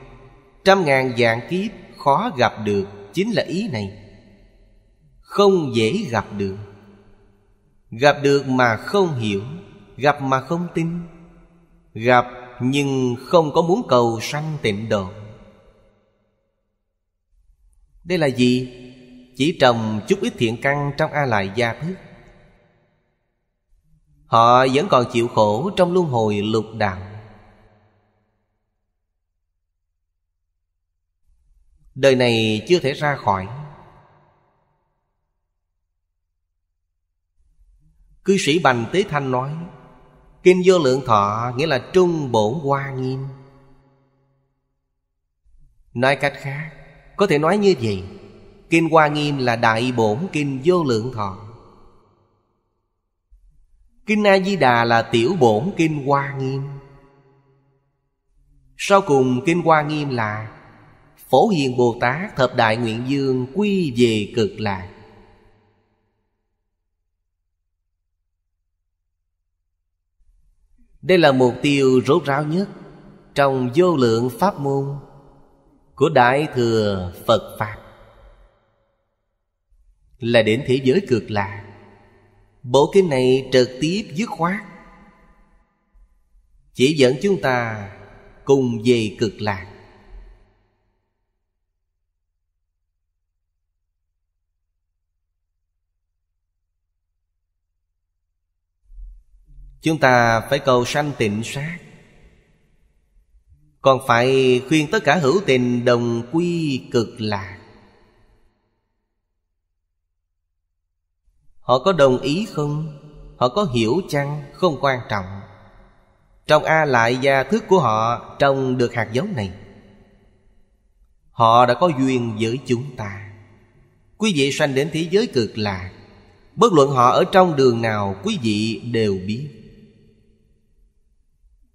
Trăm ngàn dạng kiếp khó gặp được Chính là ý này Không dễ gặp được Gặp được mà không hiểu Gặp mà không tin Gặp nhưng không có muốn cầu sanh tịnh độ đây là gì? Chỉ trồng chút ít thiện căn trong A Lại Gia Thức Họ vẫn còn chịu khổ trong luân hồi lục đạo Đời này chưa thể ra khỏi Cư sĩ Bành Tế Thanh nói Kinh vô lượng thọ nghĩa là trung bổn hoa nghiêm Nói cách khác có thể nói như vậy Kinh Hoa Nghiêm là Đại Bổn Kinh Vô Lượng Thọ Kinh A-di-đà là Tiểu Bổn Kinh Hoa Nghiêm Sau cùng Kinh Hoa Nghiêm là Phổ Hiền Bồ Tát Thập Đại Nguyện Dương Quy về cực lạc Đây là mục tiêu rốt ráo nhất Trong vô lượng pháp môn của đại thừa phật pháp là đến thế giới cực lạc bộ kinh này trực tiếp dứt khoát chỉ dẫn chúng ta cùng về cực lạc chúng ta phải cầu sanh tịnh sát còn phải khuyên tất cả hữu tình đồng quy cực lạc họ có đồng ý không họ có hiểu chăng không quan trọng trong a lại gia thức của họ trong được hạt giống này họ đã có duyên với chúng ta quý vị sanh đến thế giới cực lạc bất luận họ ở trong đường nào quý vị đều biết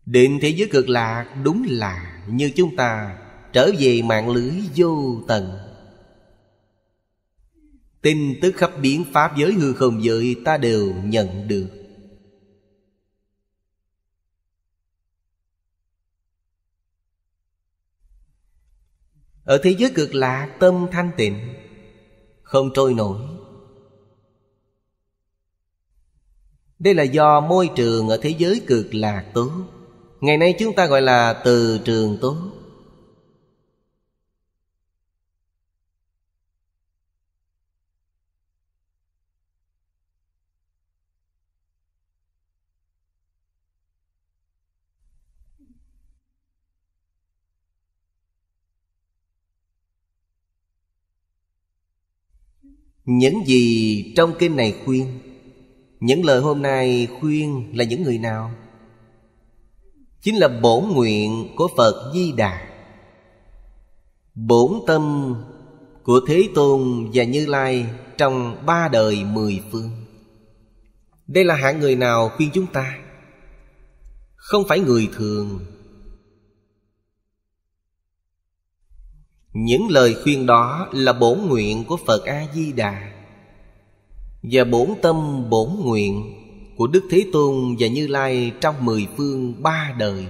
định thế giới cực lạc đúng là như chúng ta trở về mạng lưới vô tận. Tin tức khắp biến pháp giới hư không giới ta đều nhận được. Ở thế giới cực lạc tâm thanh tịnh Không trôi nổi Đây là do môi trường ở thế giới cực lạc tốt ngày nay chúng ta gọi là từ trường tốt Những gì trong kinh này khuyên Những lời hôm nay khuyên là những người nào? chính là bổn nguyện của phật di đà bổn tâm của thế tôn và như lai trong ba đời mười phương đây là hạng người nào khuyên chúng ta không phải người thường những lời khuyên đó là bổn nguyện của phật a di đà và bổn tâm bổn nguyện của Đức Thế Tôn và Như Lai trong mười phương ba đời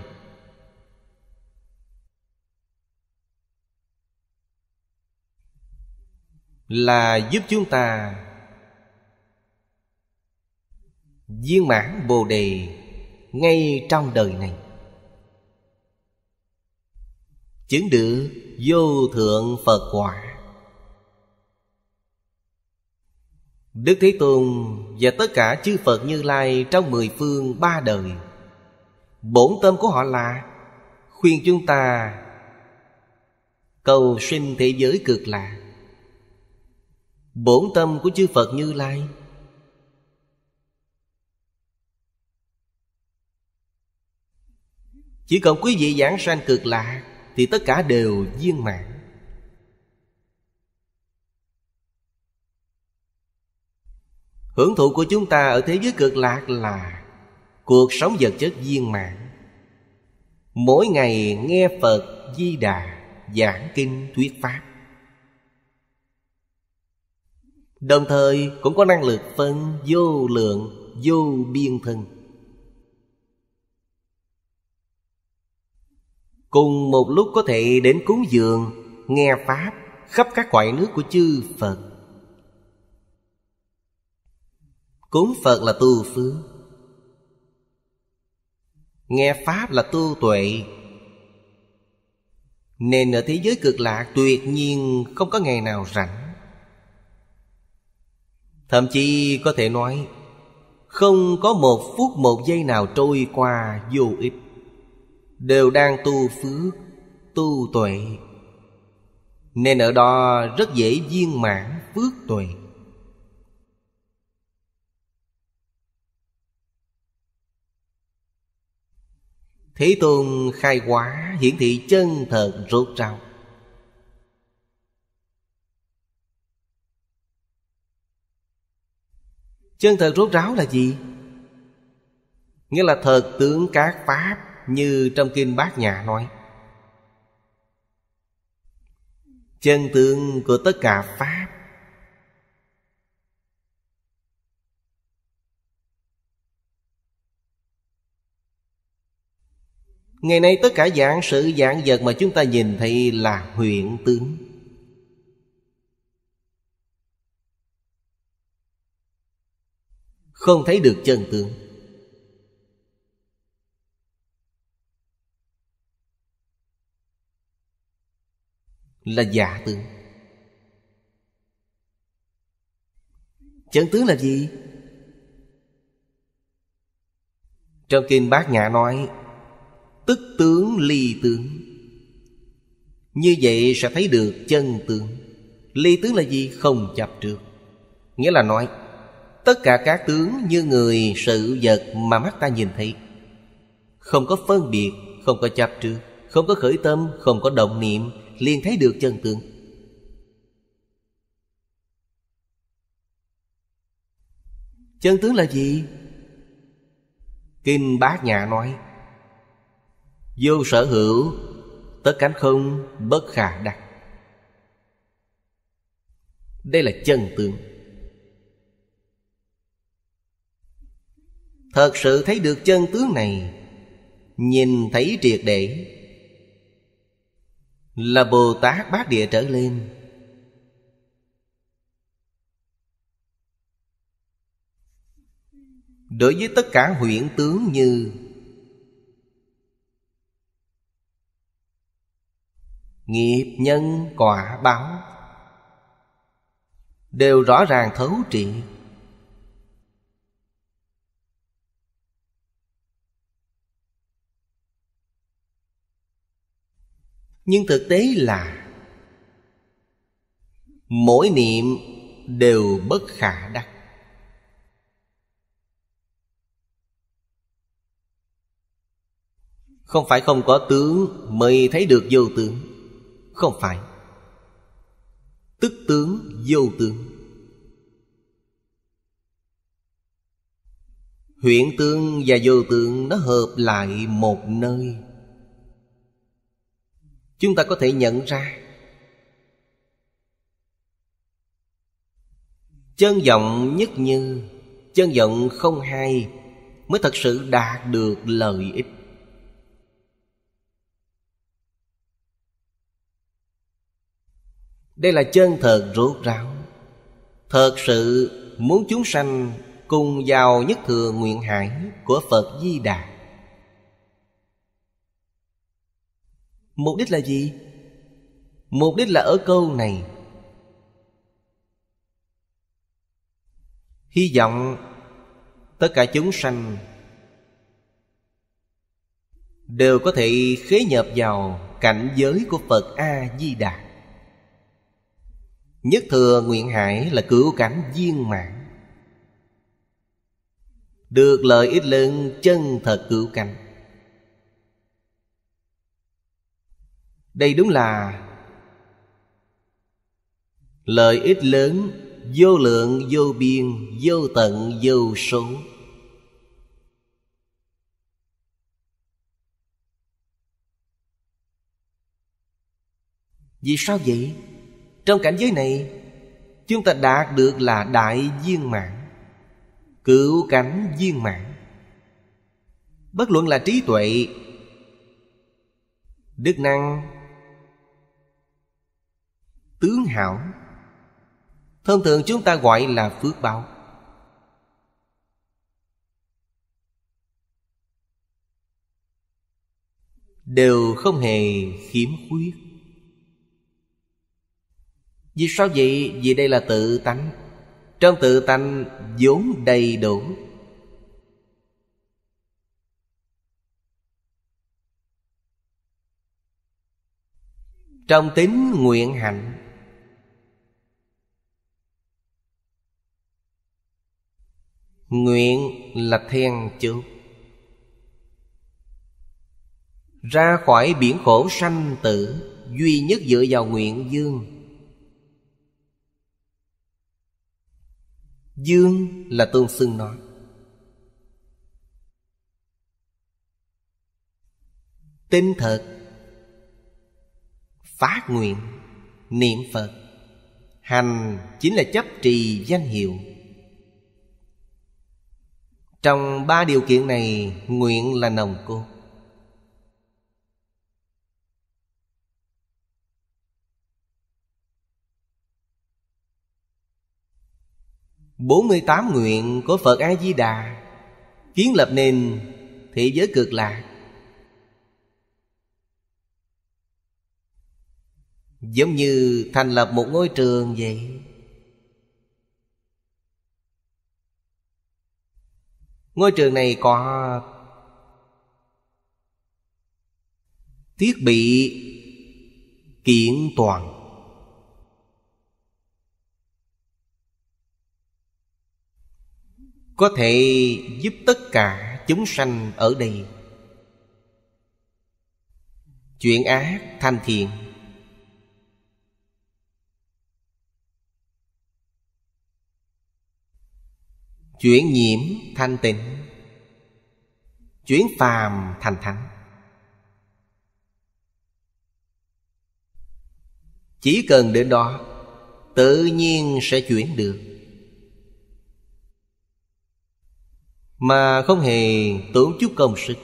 là giúp chúng ta viên mãn bồ đề ngay trong đời này chứng được vô thượng phật quả Đức Thế Tôn và tất cả chư Phật Như Lai trong mười phương ba đời Bổn tâm của họ là khuyên chúng ta cầu sinh thế giới cực lạc bổn tâm của chư phật như lai chỉ cần quý vị giảng sanh cực lạc thì tất cả đều viên mạng hưởng thụ của chúng ta ở thế giới cực lạc là cuộc sống vật chất viên mãn mỗi ngày nghe phật di đà giảng kinh thuyết pháp đồng thời cũng có năng lực phân vô lượng vô biên thân cùng một lúc có thể đến cúng dường nghe pháp khắp các cõi nước của chư phật Cúng Phật là tu phước Nghe Pháp là tu tuệ Nên ở thế giới cực lạc tuyệt nhiên không có ngày nào rảnh Thậm chí có thể nói Không có một phút một giây nào trôi qua vô ích Đều đang tu phước, tu tuệ Nên ở đó rất dễ viên mãn phước tuệ Thế Tôn khai quả hiển thị chân thật rốt ráo Chân thật rốt ráo là gì? Nghĩa là thật tướng các Pháp Như trong Kinh Bát Nhã nói Chân tướng của tất cả Pháp Ngày nay tất cả dạng sự dạng vật mà chúng ta nhìn thấy là huyện tướng Không thấy được chân tướng Là giả tướng Chân tướng là gì? Trong kinh bát nhã nói tức tướng ly tướng như vậy sẽ thấy được chân tướng ly tướng là gì không chập trước nghĩa là nói tất cả các tướng như người sự vật mà mắt ta nhìn thấy không có phân biệt không có chập trước không có khởi tâm không có động niệm liền thấy được chân tướng chân tướng là gì kinh bát nhã nói vô sở hữu tất cánh không bất khả đắc đây là chân tướng thật sự thấy được chân tướng này nhìn thấy triệt để là bồ tát bát địa trở lên đối với tất cả huyễn tướng như nghiệp nhân quả báo đều rõ ràng thấu triệt nhưng thực tế là mỗi niệm đều bất khả đắc không phải không có tướng mới thấy được vô tướng không phải tức tướng vô tướng Huyện tương và vô tướng nó hợp lại một nơi Chúng ta có thể nhận ra Chân vọng nhất như Chân vọng không hay Mới thật sự đạt được lợi ích đây là chân thật rốt ráo thật sự muốn chúng sanh cùng vào nhất thừa nguyện hải của phật di đà mục đích là gì mục đích là ở câu này hy vọng tất cả chúng sanh đều có thể khế nhập vào cảnh giới của phật a di đà Nhất thừa nguyện hải là cứu cánh viên mạng Được lợi ích lớn chân thật cứu cánh Đây đúng là Lợi ích lớn Vô lượng, vô biên, vô tận, vô số Vì sao vậy? Trong cảnh giới này Chúng ta đạt được là đại viên mạng cửu cảnh viên mạng Bất luận là trí tuệ Đức năng Tướng hảo Thông thường chúng ta gọi là phước báo Đều không hề khiếm khuyết vì sao vậy? Vì đây là tự tánh Trong tự tánh vốn đầy đủ Trong tính nguyện hạnh Nguyện là then chốt Ra khỏi biển khổ sanh tử Duy nhất dựa vào nguyện dương Dương là tương xưng nói Tinh thật Phát nguyện Niệm Phật Hành chính là chấp trì danh hiệu Trong ba điều kiện này Nguyện là nồng cốt 48 nguyện của Phật A-di-đà Kiến lập nên thế giới cực lạc Giống như thành lập một ngôi trường vậy Ngôi trường này có Thiết bị kiện toàn có thể giúp tất cả chúng sanh ở đây chuyện ác thanh thiện chuyển nhiễm thanh tịnh chuyển phàm thành thánh chỉ cần đến đó tự nhiên sẽ chuyển được mà không hề tốn chút công sức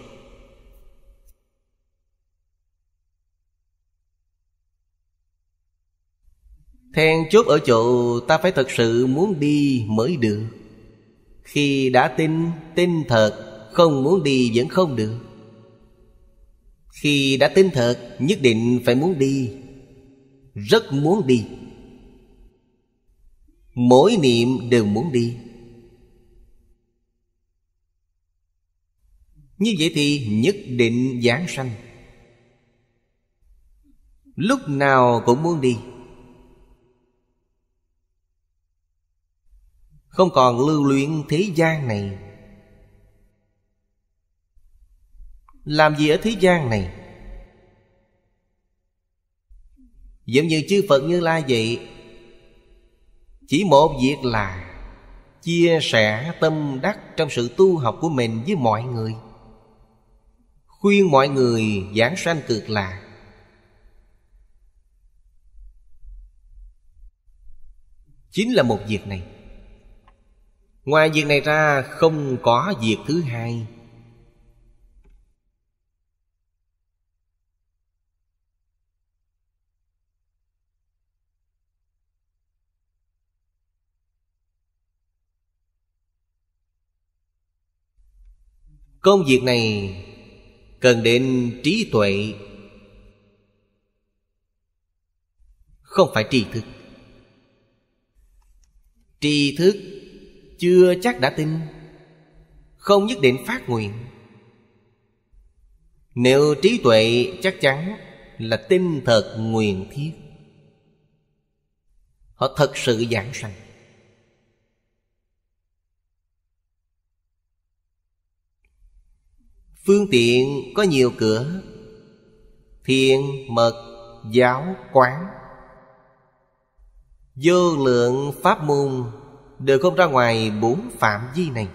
then chốt ở chỗ ta phải thật sự muốn đi mới được khi đã tin tin thật không muốn đi vẫn không được khi đã tin thật nhất định phải muốn đi rất muốn đi mỗi niệm đều muốn đi Như vậy thì nhất định giảng sanh Lúc nào cũng muốn đi Không còn lưu luyện thế gian này Làm gì ở thế gian này Giống như chư Phật Như la vậy Chỉ một việc là Chia sẻ tâm đắc trong sự tu học của mình với mọi người khuyên mọi người giảng sanh cực lạc chính là một việc này ngoài việc này ra không có việc thứ hai công việc này cần đến trí tuệ không phải tri thức tri thức chưa chắc đã tin không nhất định phát nguyện nếu trí tuệ chắc chắn là tin thật nguyện thiết họ thật sự giảng sanh phương tiện có nhiều cửa thiền mật giáo quán vô lượng pháp môn đều không ra ngoài bốn phạm vi này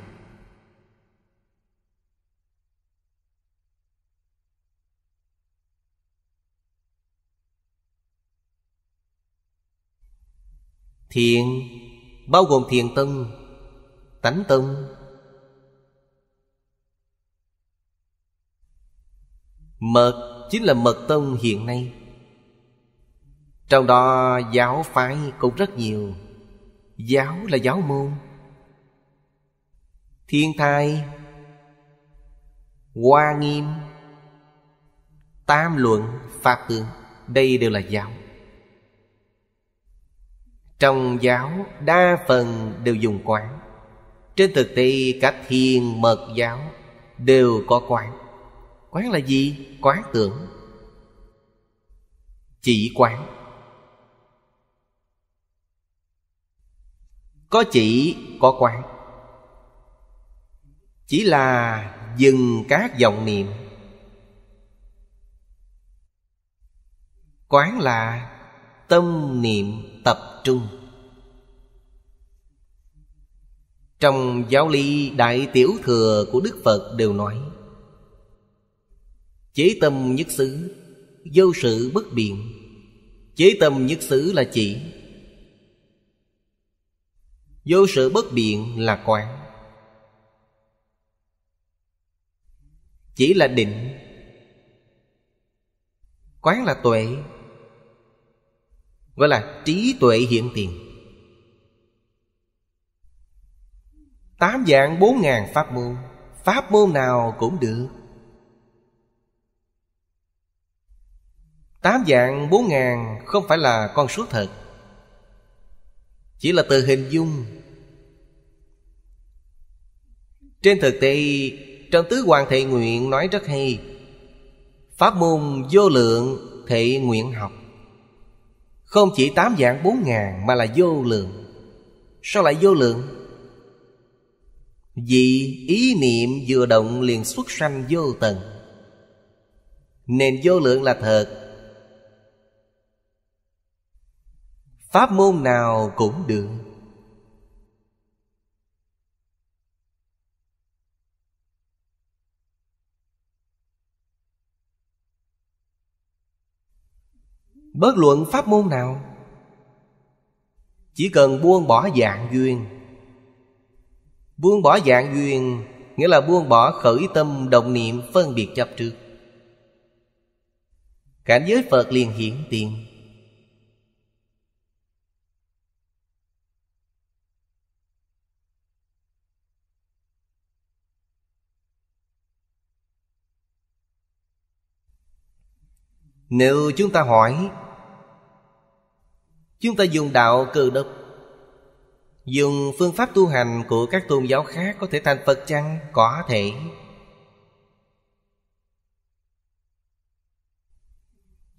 thiền bao gồm thiền tông tánh tông Mật chính là mật tông hiện nay Trong đó giáo phái cũng rất nhiều Giáo là giáo môn Thiên thai Hoa nghiêm Tam luận Pháp tương Đây đều là giáo Trong giáo đa phần đều dùng quán Trên thực tế cả thiền mật giáo Đều có quán quán là gì quán tưởng chỉ quán có chỉ có quán chỉ là dừng các dòng niệm quán là tâm niệm tập trung trong giáo lý đại tiểu thừa của đức phật đều nói Chế tâm nhất xứ Vô sự bất biện Chế tâm nhất xứ là chỉ Vô sự bất biện là quán Chỉ là định Quán là tuệ Gọi là trí tuệ hiện tiền Tám dạng bốn ngàn pháp môn Pháp môn nào cũng được Tám dạng bốn ngàn không phải là con số thật Chỉ là từ hình dung Trên thực tế trong Tứ Hoàng Thệ Nguyện nói rất hay Pháp môn vô lượng thệ nguyện học Không chỉ tám dạng bốn ngàn mà là vô lượng Sao lại vô lượng? Vì ý niệm vừa động liền xuất sanh vô tận nên vô lượng là thật pháp môn nào cũng được bất luận pháp môn nào chỉ cần buông bỏ dạng duyên buông bỏ dạng duyên nghĩa là buông bỏ khởi tâm đồng niệm phân biệt chấp trước cảnh giới phật liền hiển tiền Nếu chúng ta hỏi Chúng ta dùng đạo cơ đốc Dùng phương pháp tu hành của các tôn giáo khác Có thể thành Phật chăng? Có thể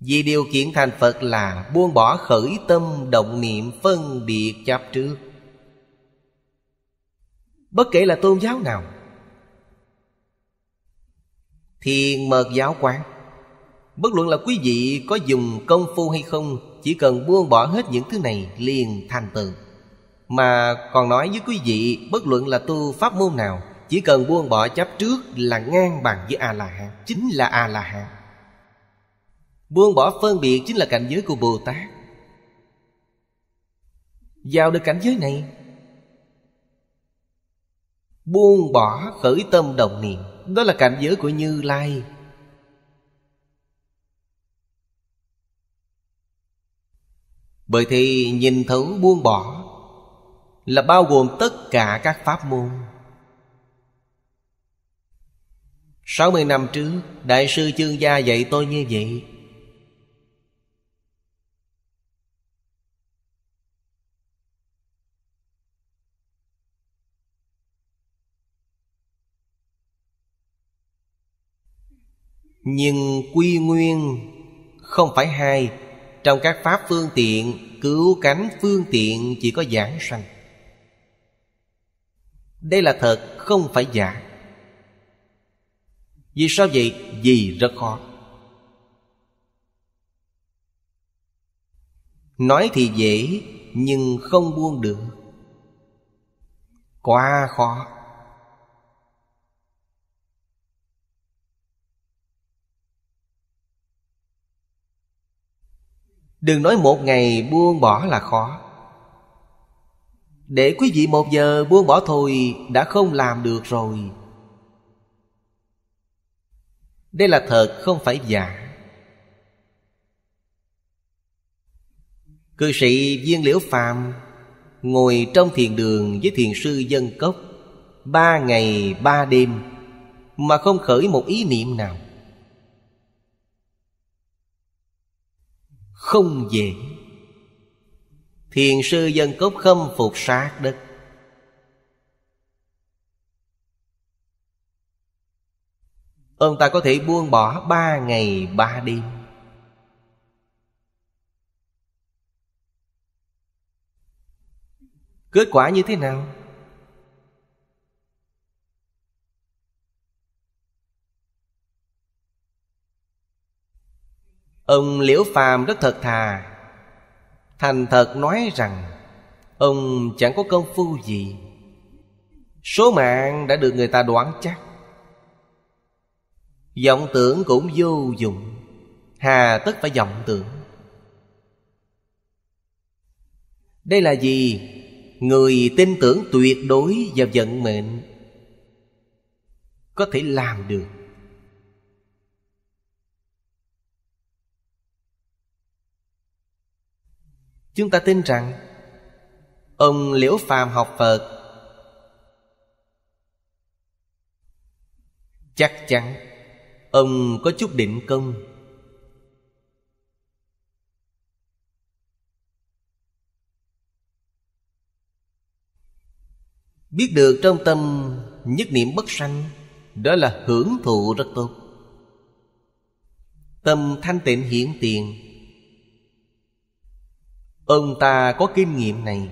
Vì điều kiện thành Phật là Buông bỏ khởi tâm động niệm phân biệt chấp trước Bất kể là tôn giáo nào Thiền mật giáo quán Bất luận là quý vị có dùng công phu hay không Chỉ cần buông bỏ hết những thứ này liền thành tựu Mà còn nói với quý vị Bất luận là tu pháp môn nào Chỉ cần buông bỏ chấp trước là ngang bằng với A-la-hán Chính là A-la-hán Buông bỏ phân biệt chính là cảnh giới của Bồ Tát Vào được cảnh giới này Buông bỏ khởi tâm đồng niệm Đó là cảnh giới của Như Lai Bởi thì nhìn thấu buông bỏ Là bao gồm tất cả các pháp môn 60 năm trước Đại sư chương gia dạy tôi như vậy Nhưng quy nguyên không phải hai trong các pháp phương tiện Cứu cánh phương tiện chỉ có giảng sanh Đây là thật không phải giả Vì sao vậy? Vì rất khó Nói thì dễ Nhưng không buông được Quá khó Đừng nói một ngày buông bỏ là khó Để quý vị một giờ buông bỏ thôi Đã không làm được rồi Đây là thật không phải giả Cư sĩ Viên Liễu Phàm Ngồi trong thiền đường với thiền sư dân cốc Ba ngày ba đêm Mà không khởi một ý niệm nào không dễ thiền sư dân cốc khâm phục sát đất ông ta có thể buông bỏ ba ngày ba đêm kết quả như thế nào ông liễu phàm rất thật thà thành thật nói rằng ông chẳng có công phu gì số mạng đã được người ta đoán chắc vọng tưởng cũng vô dụng hà tất phải vọng tưởng đây là gì người tin tưởng tuyệt đối vào vận mệnh có thể làm được chúng ta tin rằng ông liễu phàm học phật chắc chắn ông có chút định công biết được trong tâm nhất niệm bất sanh đó là hưởng thụ rất tốt tâm thanh tịnh hiển tiền Ông ta có kinh nghiệm này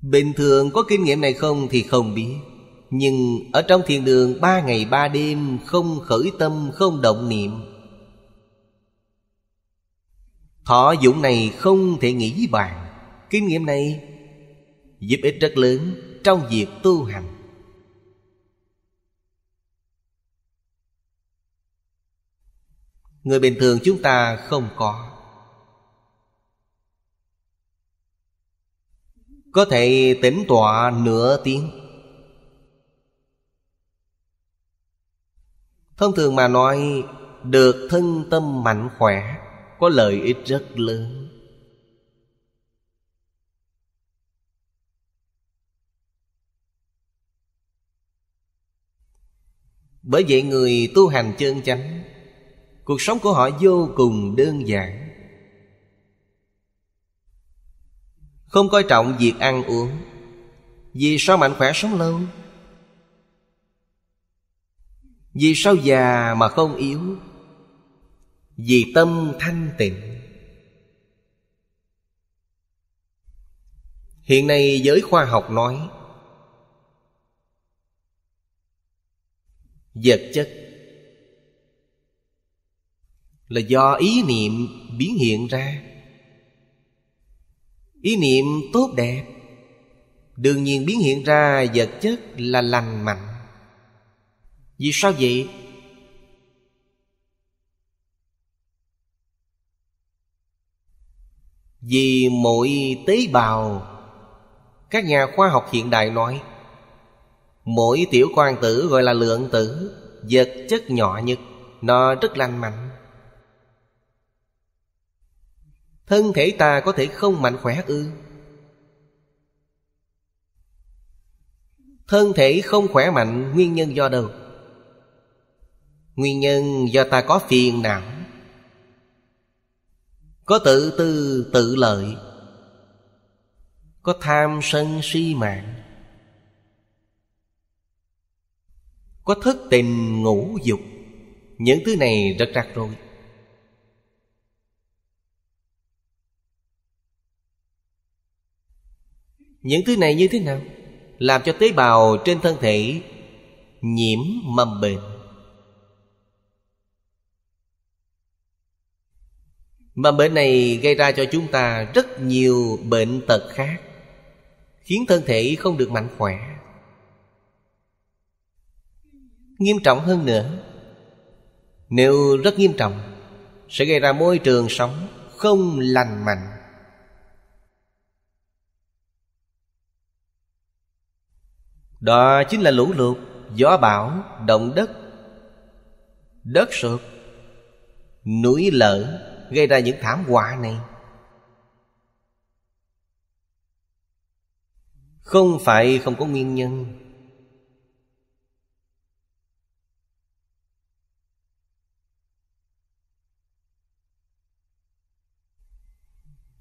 Bình thường có kinh nghiệm này không thì không biết Nhưng ở trong thiền đường ba ngày ba đêm Không khởi tâm, không động niệm Thọ dụng này không thể nghĩ bàn Kinh nghiệm này giúp ích rất lớn trong việc tu hành người bình thường chúng ta không có có thể tĩnh tọa nửa tiếng thông thường mà nói được thân tâm mạnh khỏe có lợi ích rất lớn bởi vậy người tu hành chân chánh cuộc sống của họ vô cùng đơn giản không coi trọng việc ăn uống vì sao mạnh khỏe sống lâu vì sao già mà không yếu vì tâm thanh tịnh hiện nay giới khoa học nói vật chất là do ý niệm biến hiện ra ý niệm tốt đẹp đương nhiên biến hiện ra vật chất là lành mạnh vì sao vậy vì mỗi tế bào các nhà khoa học hiện đại nói mỗi tiểu quan tử gọi là lượng tử vật chất nhỏ nhất nó rất lành mạnh Thân thể ta có thể không mạnh khỏe ư Thân thể không khỏe mạnh nguyên nhân do đâu Nguyên nhân do ta có phiền não Có tự tư tự lợi Có tham sân si mạng Có thất tình ngũ dục Những thứ này rất rắc rối những thứ này như thế nào làm cho tế bào trên thân thể nhiễm mầm bệnh mầm bệnh này gây ra cho chúng ta rất nhiều bệnh tật khác khiến thân thể không được mạnh khỏe nghiêm trọng hơn nữa nếu rất nghiêm trọng sẽ gây ra môi trường sống không lành mạnh Đó chính là lũ lụt Gió bão Động đất Đất sụp Núi lở Gây ra những thảm họa này Không phải không có nguyên nhân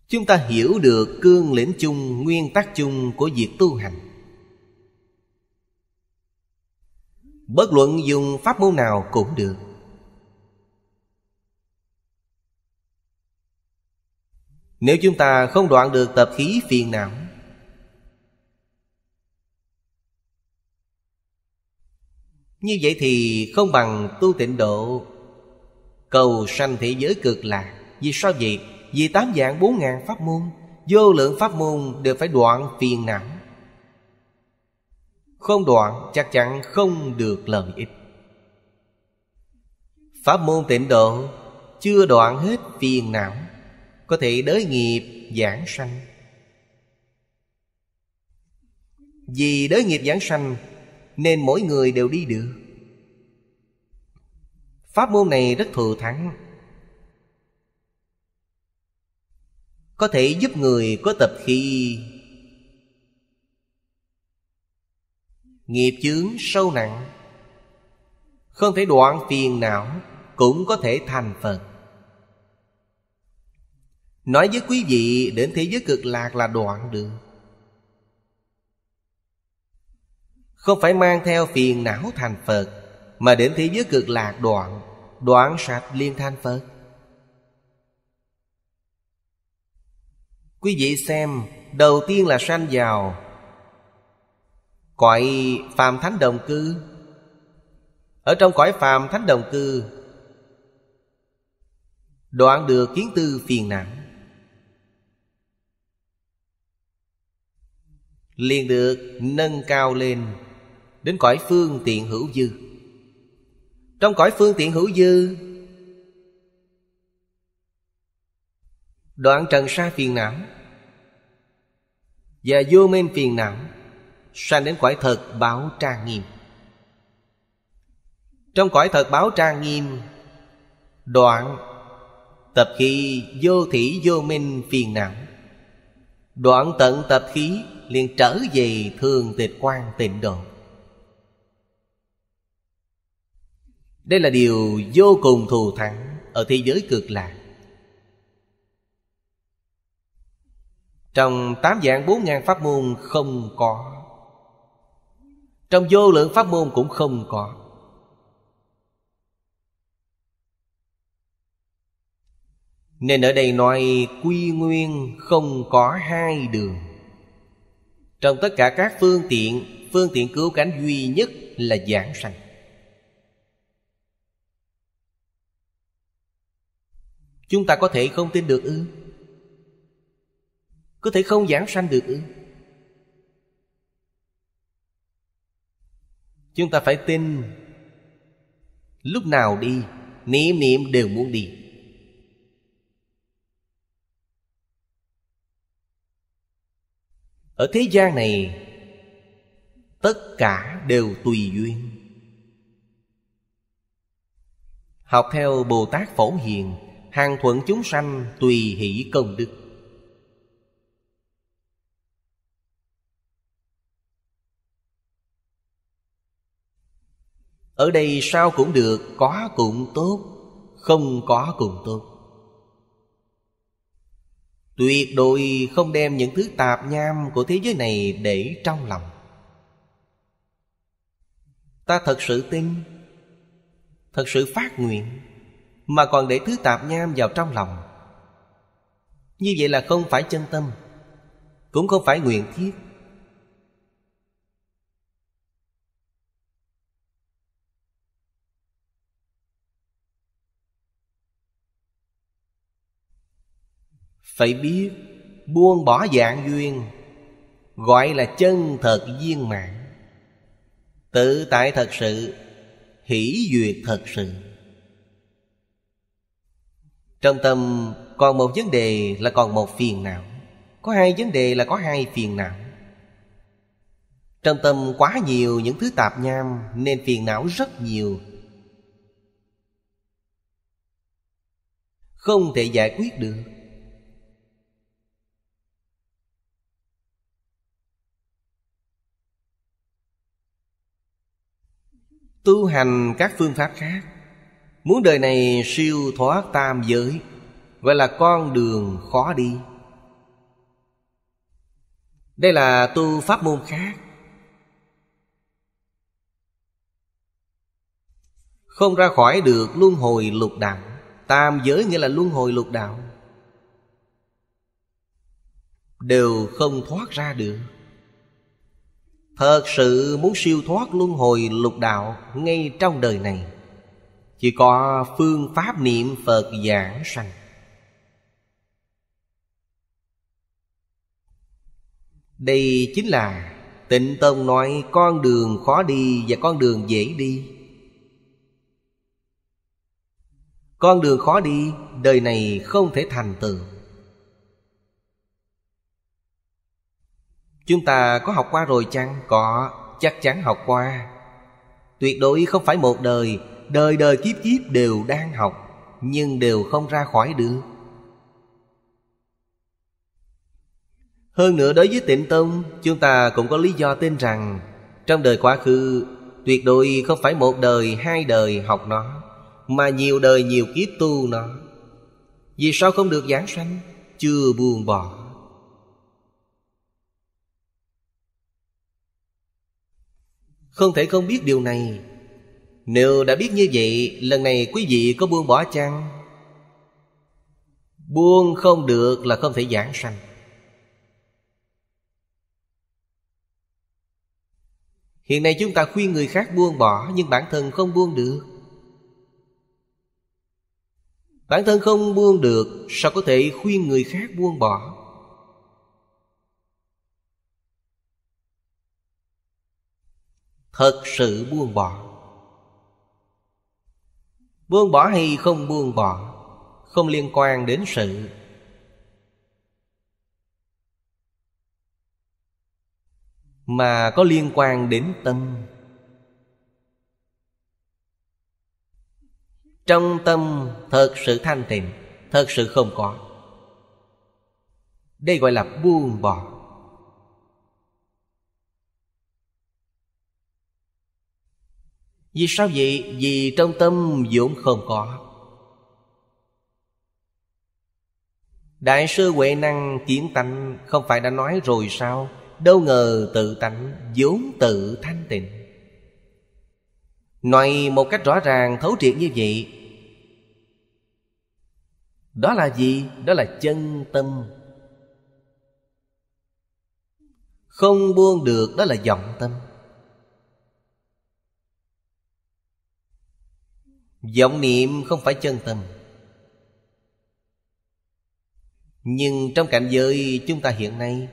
Chúng ta hiểu được cương lĩnh chung Nguyên tắc chung của việc tu hành Bất luận dùng pháp môn nào cũng được Nếu chúng ta không đoạn được tập khí phiền não Như vậy thì không bằng tu tịnh độ Cầu sanh thế giới cực lạc Vì sao vậy? Vì tám dạng bốn ngàn pháp môn Vô lượng pháp môn đều phải đoạn phiền não không đoạn chắc chắn không được lợi ích Pháp môn tịnh độ Chưa đoạn hết phiền não Có thể đới nghiệp giảng sanh Vì đới nghiệp giảng sanh Nên mỗi người đều đi được Pháp môn này rất thừa thắng Có thể giúp người có tập khi Nghiệp chướng sâu nặng Không thể đoạn phiền não Cũng có thể thành Phật Nói với quý vị đến thế giới cực lạc là đoạn được Không phải mang theo phiền não thành Phật Mà đến thế giới cực lạc đoạn Đoạn sạch liên thanh Phật Quý vị xem Đầu tiên là sanh giàu Cõi phàm thánh đồng cư Ở trong cõi phàm thánh đồng cư Đoạn được kiến tư phiền não liền được nâng cao lên đến cõi phương tiện hữu dư trong cõi phương tiện hữu dư đoạn trần sa phiền não và vô minh phiền não sang đến cõi thật báo trang nghiêm trong cõi thật báo trang nghiêm đoạn tập khí vô thủy vô minh phiền não đoạn tận tập khí liền trở về thường tịch quan tịnh độ đây là điều vô cùng thù thắng ở thế giới cực lạc trong tám dạng bốn ngàn pháp môn không có trong vô lượng pháp môn cũng không có Nên ở đây nói quy nguyên không có hai đường Trong tất cả các phương tiện Phương tiện cứu cánh duy nhất là giảng sanh Chúng ta có thể không tin được ư Có thể không giảng sanh được ư chúng ta phải tin lúc nào đi niệm niệm đều muốn đi ở thế gian này tất cả đều tùy duyên học theo bồ tát phổ hiền hàng thuận chúng sanh tùy hỷ công đức ở đây sao cũng được có cũng tốt không có cũng tốt tuyệt đối không đem những thứ tạp nham của thế giới này để trong lòng ta thật sự tin thật sự phát nguyện mà còn để thứ tạp nham vào trong lòng như vậy là không phải chân tâm cũng không phải nguyện thiết phải biết buông bỏ dạng duyên gọi là chân thật viên mãn tự tại thật sự hỷ duyệt thật sự trong tâm còn một vấn đề là còn một phiền não có hai vấn đề là có hai phiền não trong tâm quá nhiều những thứ tạp nham nên phiền não rất nhiều không thể giải quyết được tu hành các phương pháp khác muốn đời này siêu thoát tam giới gọi là con đường khó đi đây là tu pháp môn khác không ra khỏi được luân hồi lục đạo tam giới nghĩa là luân hồi lục đạo đều không thoát ra được Thật sự muốn siêu thoát luân hồi lục đạo ngay trong đời này Chỉ có phương pháp niệm Phật giảng sanh Đây chính là Tịnh Tông nói con đường khó đi và con đường dễ đi Con đường khó đi đời này không thể thành tựu Chúng ta có học qua rồi chăng? Có, chắc chắn học qua Tuyệt đối không phải một đời Đời đời kiếp kiếp đều đang học Nhưng đều không ra khỏi được Hơn nữa đối với tịnh tông Chúng ta cũng có lý do tin rằng Trong đời quá khứ Tuyệt đối không phải một đời hai đời học nó Mà nhiều đời nhiều kiếp tu nó Vì sao không được giảng sanh Chưa buồn bỏ Không thể không biết điều này Nếu đã biết như vậy Lần này quý vị có buông bỏ chăng? Buông không được là không thể giảng sanh Hiện nay chúng ta khuyên người khác buông bỏ Nhưng bản thân không buông được Bản thân không buông được Sao có thể khuyên người khác buông bỏ thật sự buông bỏ buông bỏ hay không buông bỏ không liên quan đến sự mà có liên quan đến tâm trong tâm thật sự thanh tịnh thật sự không có đây gọi là buông bỏ Vì sao vậy? Vì trong tâm vốn không có Đại sư Huệ Năng kiến tánh Không phải đã nói rồi sao Đâu ngờ tự tánh vốn tự thanh tịnh Nói một cách rõ ràng thấu triệt như vậy Đó là gì? Đó là chân tâm Không buông được đó là vọng tâm vọng niệm không phải chân tâm nhưng trong cảnh giới chúng ta hiện nay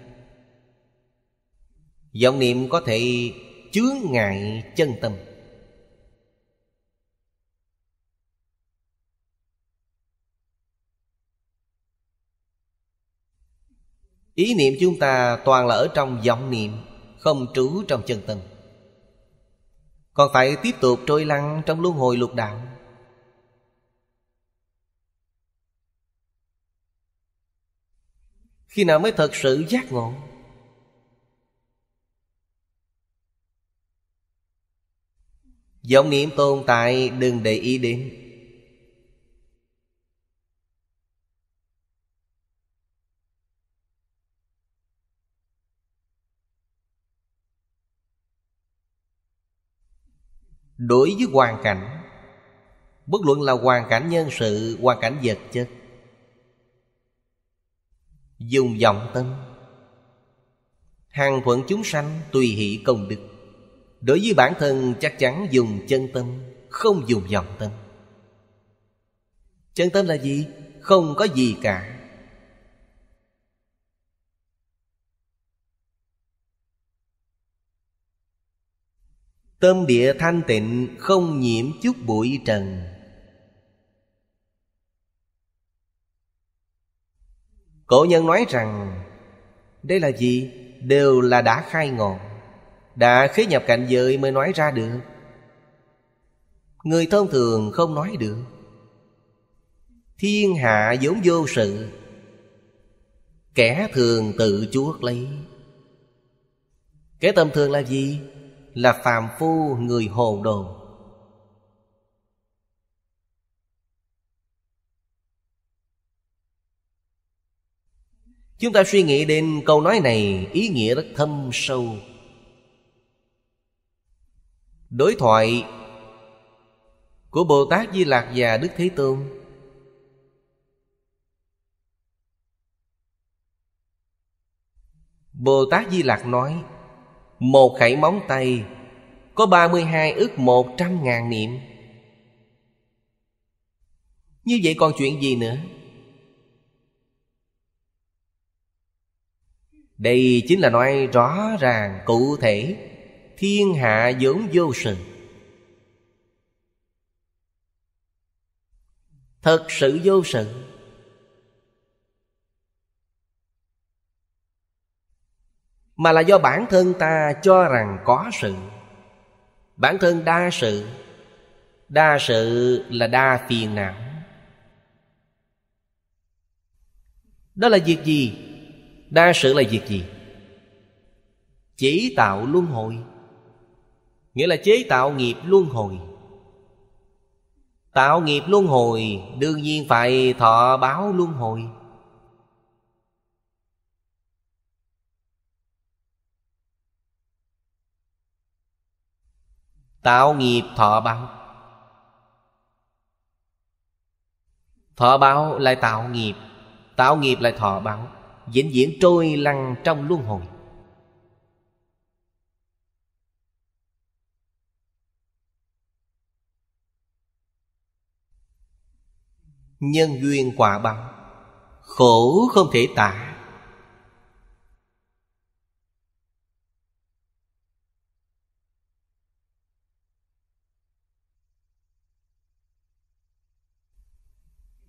vọng niệm có thể chướng ngại chân tâm ý niệm chúng ta toàn là ở trong vọng niệm không trú trong chân tâm còn phải tiếp tục trôi lăn trong luân hồi lục đạo khi nào mới thật sự giác ngộ vọng niệm tồn tại đừng để ý đến đối với hoàn cảnh bất luận là hoàn cảnh nhân sự hoàn cảnh vật chất dùng vọng tâm hàng thuận chúng sanh tùy hỷ công đức đối với bản thân chắc chắn dùng chân tâm không dùng vọng tâm chân tâm là gì không có gì cả tâm địa thanh tịnh không nhiễm chút bụi trần Cổ nhân nói rằng Đây là gì? Đều là đã khai ngộ Đã khế nhập cảnh giới mới nói ra được Người thông thường không nói được Thiên hạ vốn vô sự Kẻ thường tự chuốc lấy Kẻ tầm thường là gì? Là phàm phu người hồ đồ Chúng ta suy nghĩ đến câu nói này ý nghĩa rất thâm sâu. Đối thoại của Bồ Tát Di Lạc và Đức Thế Tôn Bồ Tát Di Lạc nói Một khẩy móng tay Có ba mươi hai ước một trăm ngàn niệm Như vậy còn chuyện gì nữa đây chính là nói rõ ràng cụ thể thiên hạ vốn vô sự thật sự vô sự mà là do bản thân ta cho rằng có sự bản thân đa sự đa sự là đa phiền não đó là việc gì Đa sự là việc gì? Chỉ tạo luân hồi Nghĩa là chế tạo nghiệp luân hồi Tạo nghiệp luân hồi Đương nhiên phải thọ báo luân hồi Tạo nghiệp thọ báo Thọ báo lại tạo nghiệp Tạo nghiệp lại thọ báo vĩnh viễn trôi lăn trong luân hồi nhân duyên quả báo khổ không thể tả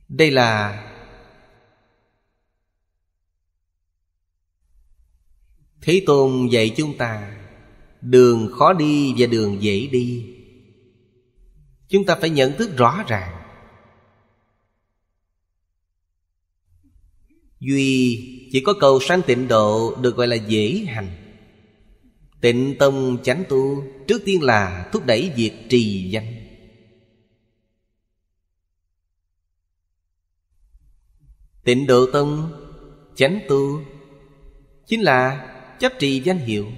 đây là Thế Tôn dạy chúng ta Đường khó đi và đường dễ đi Chúng ta phải nhận thức rõ ràng Duy chỉ có cầu sanh tịnh độ được gọi là dễ hành Tịnh tâm chánh tu Trước tiên là thúc đẩy việc trì danh Tịnh độ tâm chánh tu Chính là chấp trì danh hiệu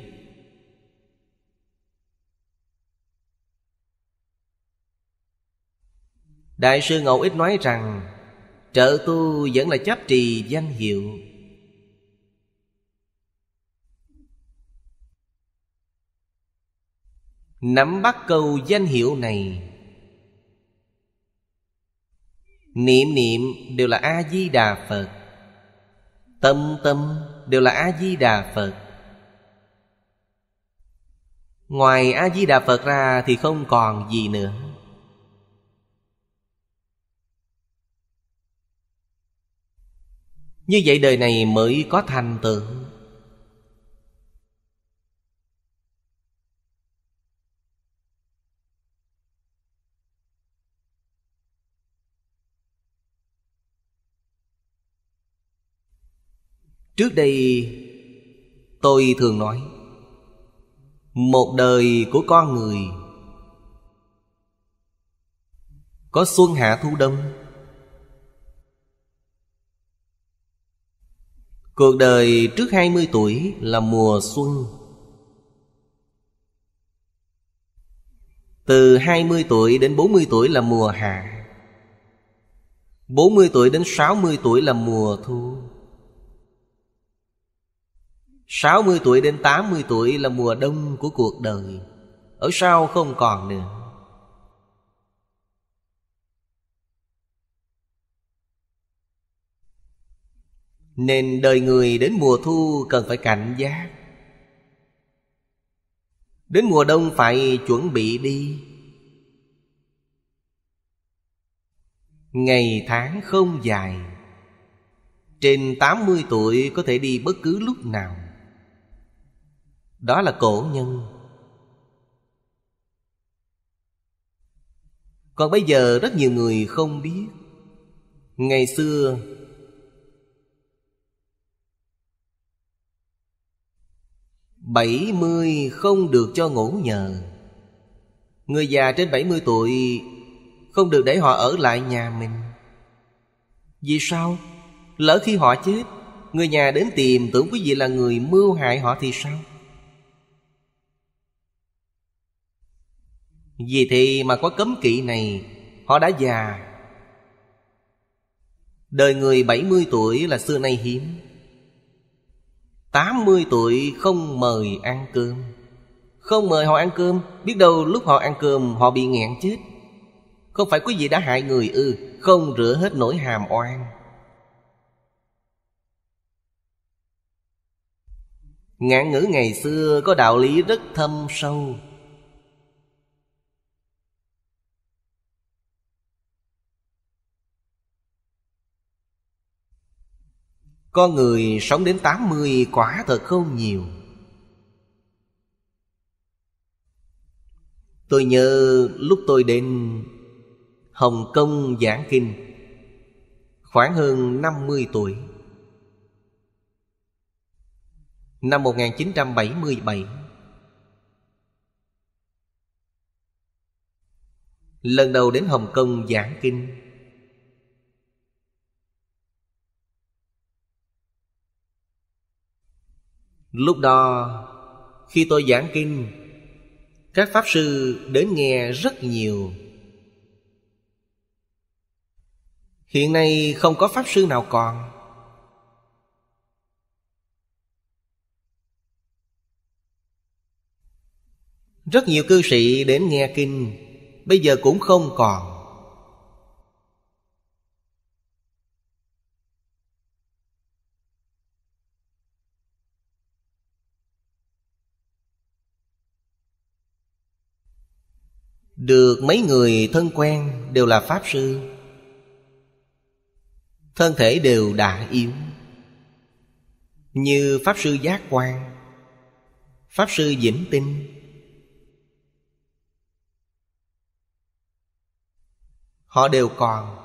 đại sư ngẫu ít nói rằng trợ tu vẫn là chấp trì danh hiệu nắm bắt câu danh hiệu này niệm niệm đều là a di đà phật tâm tâm đều là a di đà phật Ngoài A-di-đà Phật ra thì không còn gì nữa Như vậy đời này mới có thành tựu Trước đây tôi thường nói một đời của con người có xuân hạ thu đông cuộc đời trước hai mươi tuổi là mùa xuân từ hai mươi tuổi đến bốn mươi tuổi là mùa hạ bốn mươi tuổi đến sáu mươi tuổi là mùa thu 60 tuổi đến 80 tuổi là mùa đông của cuộc đời Ở sau không còn nữa Nên đời người đến mùa thu cần phải cảnh giác Đến mùa đông phải chuẩn bị đi Ngày tháng không dài Trên 80 tuổi có thể đi bất cứ lúc nào đó là cổ nhân Còn bây giờ rất nhiều người không biết Ngày xưa Bảy mươi không được cho ngủ nhờ Người già trên bảy mươi tuổi Không được để họ ở lại nhà mình Vì sao? Lỡ khi họ chết Người nhà đến tìm tưởng quý vị là người mưu hại họ thì sao? Vì thế mà có cấm kỵ này Họ đã già Đời người 70 tuổi là xưa nay hiếm 80 tuổi không mời ăn cơm Không mời họ ăn cơm Biết đâu lúc họ ăn cơm họ bị nghẹn chết Không phải quý vị đã hại người ư Không rửa hết nỗi hàm oan Ngạn ngữ ngày xưa có đạo lý rất thâm sâu Con người sống đến 80 quả thật không nhiều Tôi nhớ lúc tôi đến Hồng Kông giảng kinh Khoảng hơn 50 tuổi Năm 1977 Lần đầu đến Hồng Kông giảng kinh Lúc đó khi tôi giảng kinh Các Pháp Sư đến nghe rất nhiều Hiện nay không có Pháp Sư nào còn Rất nhiều cư sĩ đến nghe kinh Bây giờ cũng không còn Được mấy người thân quen đều là Pháp Sư Thân thể đều đã yếu Như Pháp Sư Giác Quan Pháp Sư Diễm Tinh Họ đều còn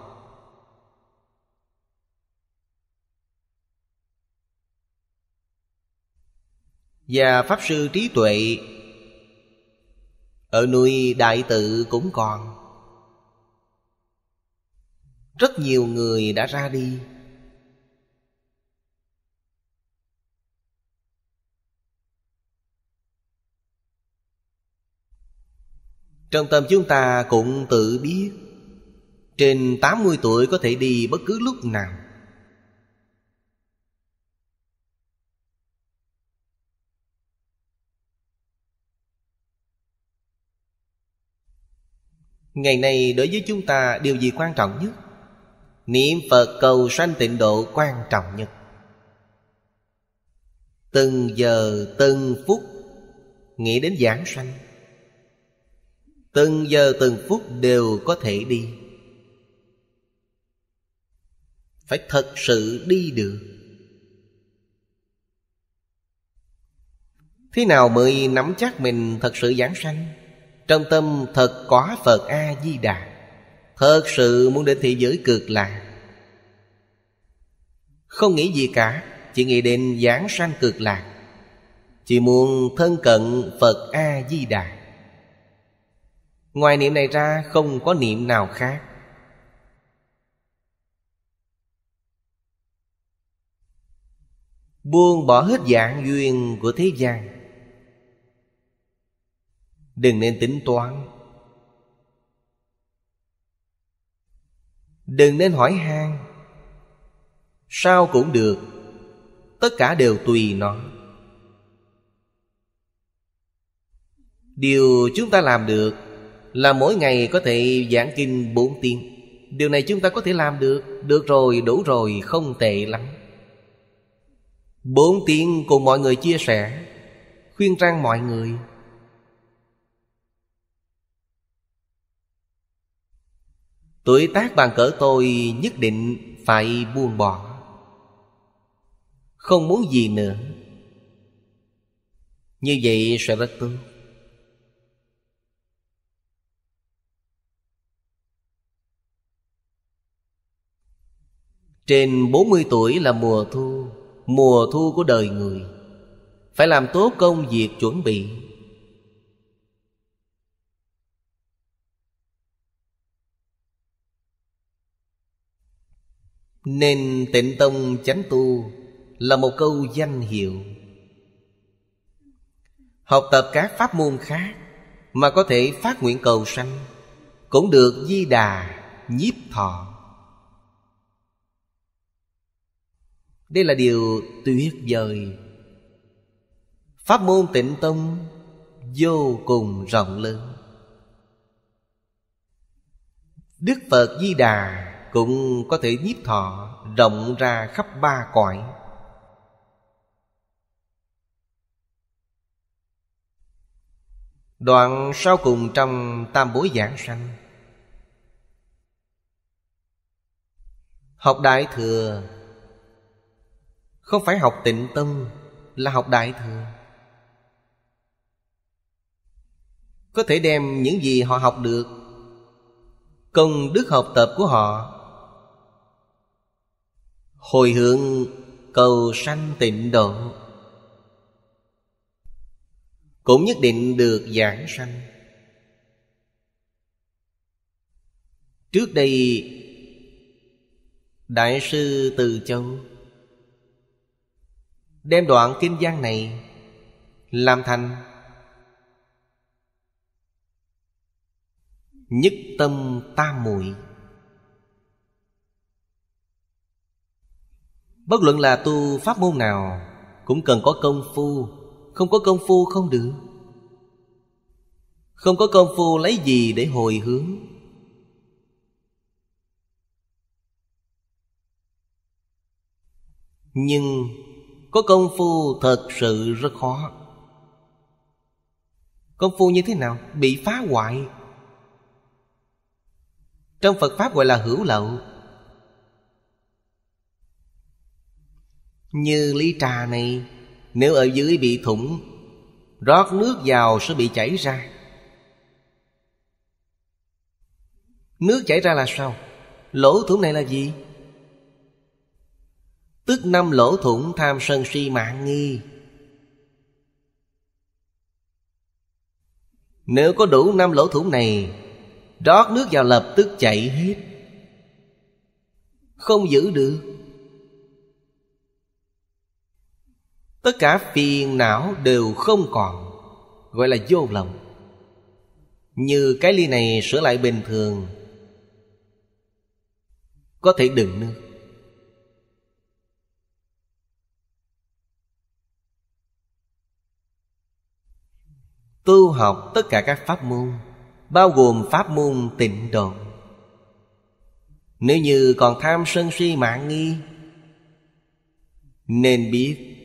Và Pháp Sư Trí Tuệ ở núi Đại Tự cũng còn Rất nhiều người đã ra đi Trong tâm chúng ta cũng tự biết Trên 80 tuổi có thể đi bất cứ lúc nào ngày nay đối với chúng ta điều gì quan trọng nhất niệm phật cầu sanh tịnh độ quan trọng nhất từng giờ từng phút nghĩ đến giảng sanh từng giờ từng phút đều có thể đi phải thật sự đi được thế nào mới nắm chắc mình thật sự giảng sanh trong tâm thật có Phật A-di-đà Thật sự muốn đến thế giới cực lạc Không nghĩ gì cả Chỉ nghĩ đến giảng sanh cực lạc Chỉ muốn thân cận Phật A-di-đà Ngoài niệm này ra không có niệm nào khác Buông bỏ hết dạng duyên của thế gian Đừng nên tính toán Đừng nên hỏi han Sao cũng được Tất cả đều tùy nó Điều chúng ta làm được Là mỗi ngày có thể giảng kinh bốn tiếng Điều này chúng ta có thể làm được Được rồi, đủ rồi, không tệ lắm Bốn tiếng cùng mọi người chia sẻ Khuyên răng mọi người Tuổi tác bằng cỡ tôi nhất định phải buông bỏ Không muốn gì nữa Như vậy sẽ rất tốt Trên 40 tuổi là mùa thu Mùa thu của đời người Phải làm tốt công việc chuẩn bị Nên tịnh tông chánh tu Là một câu danh hiệu Học tập các pháp môn khác Mà có thể phát nguyện cầu sanh Cũng được di đà nhiếp thọ Đây là điều tuyệt vời Pháp môn tịnh tông vô cùng rộng lớn Đức Phật Di Đà cũng có thể nhiếp thọ rộng ra khắp ba cõi đoạn sau cùng trong tam bối giảng sanh học đại thừa không phải học tịnh tâm là học đại thừa có thể đem những gì họ học được công đức học tập của họ hồi hướng cầu sanh tịnh độ cũng nhất định được giảng sanh trước đây đại sư từ châu đem đoạn kinh văn này làm thành nhất tâm tam muội Bất luận là tu pháp môn nào Cũng cần có công phu Không có công phu không được Không có công phu lấy gì để hồi hướng Nhưng có công phu thật sự rất khó Công phu như thế nào? Bị phá hoại Trong Phật Pháp gọi là hữu lậu Như ly trà này Nếu ở dưới bị thủng Rót nước vào sẽ bị chảy ra Nước chảy ra là sao? Lỗ thủng này là gì? Tức năm lỗ thủng tham sân si mạng nghi Nếu có đủ năm lỗ thủng này Rót nước vào lập tức chảy hết Không giữ được tất cả phiền não đều không còn gọi là vô lòng như cái ly này sửa lại bình thường có thể đựng nước tu học tất cả các pháp môn bao gồm pháp môn tịnh độ nếu như còn tham sân si mạng nghi nên biết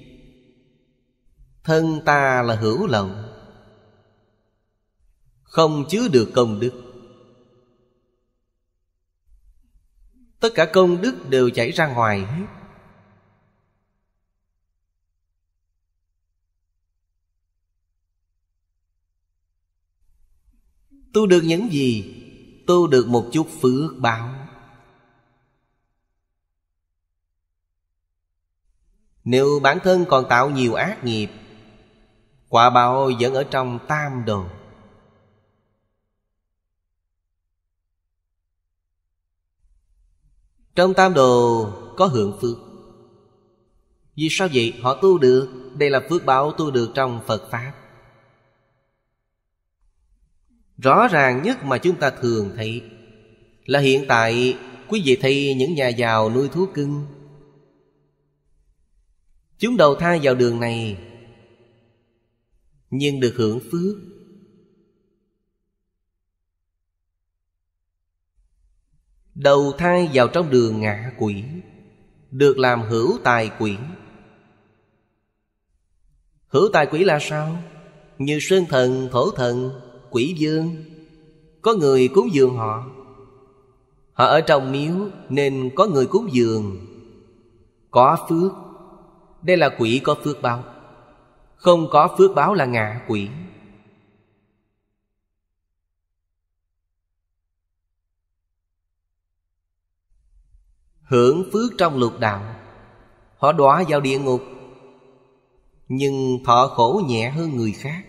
thân ta là hữu lậu không chứa được công đức tất cả công đức đều chảy ra ngoài hết tu được những gì tu được một chút phước báo nếu bản thân còn tạo nhiều ác nghiệp quả báo vẫn ở trong tam đồ trong tam đồ có hưởng phước vì sao vậy họ tu được đây là phước báo tu được trong phật pháp rõ ràng nhất mà chúng ta thường thấy là hiện tại quý vị thấy những nhà giàu nuôi thú cưng chúng đầu thai vào đường này nhưng được hưởng phước đầu thai vào trong đường ngạ quỷ được làm hữu tài quỷ hữu tài quỷ là sao như sơn thần thổ thần quỷ dương có người cúng dường họ họ ở trong miếu nên có người cúng dường có phước đây là quỷ có phước bao không có phước báo là ngạ quỷ Hưởng phước trong lục đạo Họ đọa vào địa ngục Nhưng thọ khổ nhẹ hơn người khác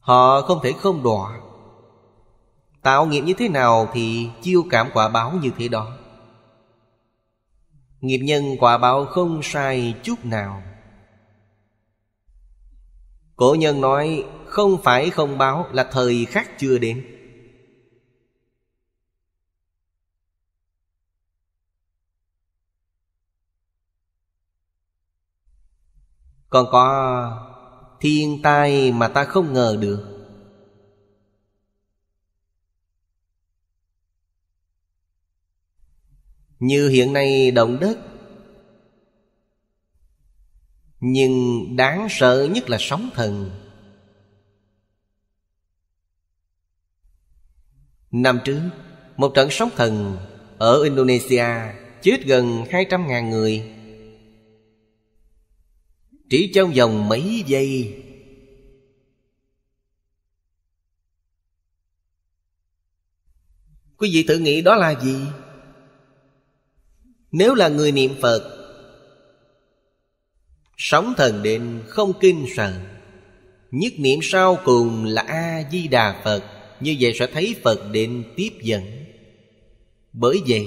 Họ không thể không đọa Tạo nghiệp như thế nào thì chiêu cảm quả báo như thế đó Nghiệp nhân quả báo không sai chút nào Cổ nhân nói không phải không báo là thời khắc chưa đến Còn có thiên tai mà ta không ngờ được như hiện nay động đất nhưng đáng sợ nhất là sóng thần Năm trước Một trận sóng thần Ở Indonesia Chết gần 200.000 người Chỉ trong vòng mấy giây Quý vị thử nghĩ đó là gì? Nếu là người niệm Phật Sống thần định không kinh sợ Nhất niệm sau cùng là A-di-đà Phật Như vậy sẽ thấy Phật định tiếp dẫn Bởi vậy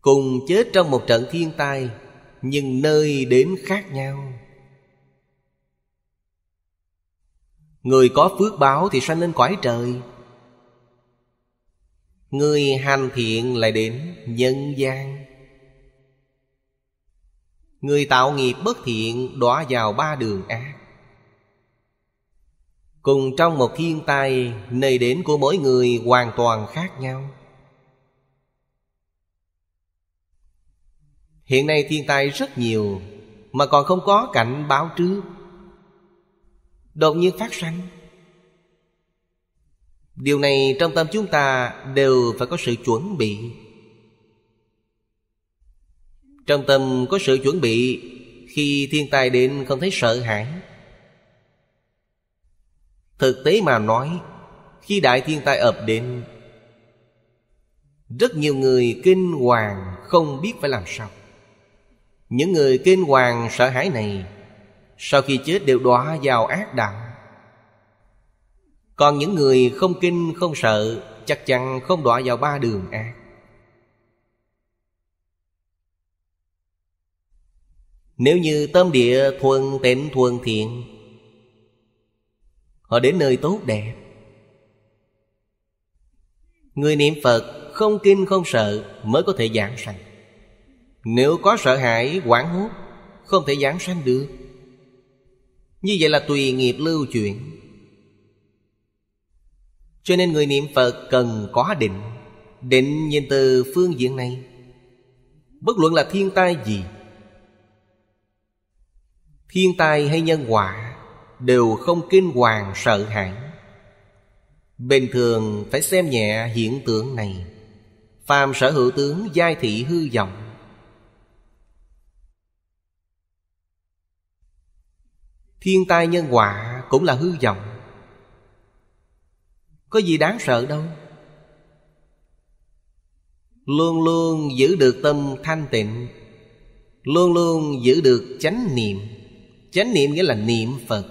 Cùng chết trong một trận thiên tai Nhưng nơi đến khác nhau Người có phước báo thì sanh lên cõi trời Người hành thiện lại đến nhân gian Người tạo nghiệp bất thiện đọa vào ba đường ác Cùng trong một thiên tai Nơi đến của mỗi người hoàn toàn khác nhau Hiện nay thiên tai rất nhiều Mà còn không có cảnh báo trước Đột nhiên phát sanh điều này trong tâm chúng ta đều phải có sự chuẩn bị trong tâm có sự chuẩn bị khi thiên tai đến không thấy sợ hãi thực tế mà nói khi đại thiên tai ập đến rất nhiều người kinh hoàng không biết phải làm sao những người kinh hoàng sợ hãi này sau khi chết đều đọa vào ác đạo còn những người không kinh không sợ Chắc chắn không đọa vào ba đường ác Nếu như tâm địa thuần tịnh thuần thiện Họ đến nơi tốt đẹp Người niệm Phật không kinh không sợ Mới có thể giảng sanh Nếu có sợ hãi quảng hốt Không thể giảng sanh được Như vậy là tùy nghiệp lưu chuyển cho nên người niệm Phật cần có định Định nhìn từ phương diện này Bất luận là thiên tai gì Thiên tai hay nhân quả Đều không kinh hoàng sợ hãi Bình thường phải xem nhẹ hiện tượng này Phàm sở hữu tướng giai thị hư vọng Thiên tai nhân quả cũng là hư vọng có gì đáng sợ đâu luôn luôn giữ được tâm thanh tịnh luôn luôn giữ được chánh niệm chánh niệm nghĩa là niệm phật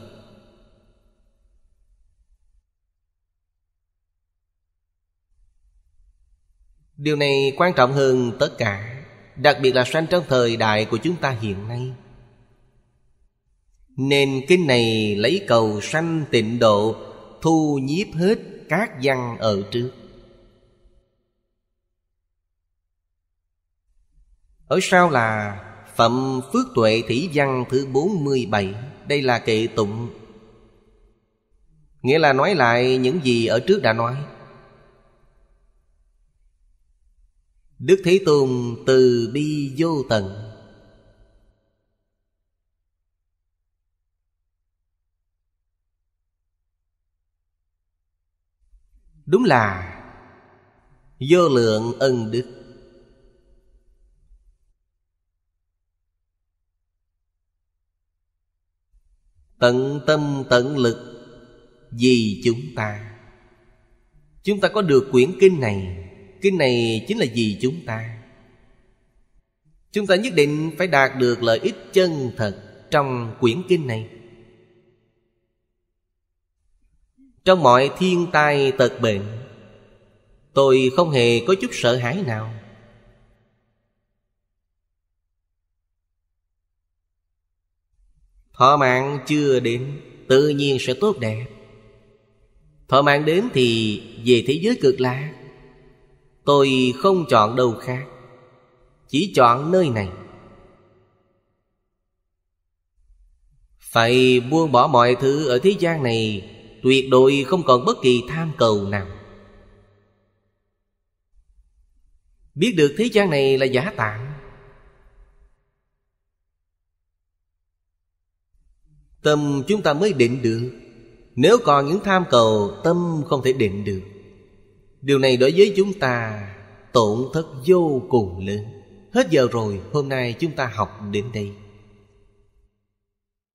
điều này quan trọng hơn tất cả đặc biệt là sanh trong thời đại của chúng ta hiện nay nên kinh này lấy cầu sanh tịnh độ thu nhiếp hết các văn ở trước Ở sau là Phẩm Phước Tuệ Thủy Văn thứ 47 Đây là kệ tụng Nghĩa là nói lại những gì ở trước đã nói Đức Thế Tôn từ bi vô tận đúng là vô lượng ân đức tận tâm tận lực vì chúng ta chúng ta có được quyển kinh này kinh này chính là vì chúng ta chúng ta nhất định phải đạt được lợi ích chân thật trong quyển kinh này Trong mọi thiên tai tật bệnh Tôi không hề có chút sợ hãi nào Thọ mạng chưa đến Tự nhiên sẽ tốt đẹp Thọ mạng đến thì Về thế giới cực lạc Tôi không chọn đâu khác Chỉ chọn nơi này Phải buông bỏ mọi thứ ở thế gian này tuyệt đối không còn bất kỳ tham cầu nào biết được thế gian này là giả tạm tâm chúng ta mới định được nếu còn những tham cầu tâm không thể định được điều này đối với chúng ta tổn thất vô cùng lớn hết giờ rồi hôm nay chúng ta học đến đây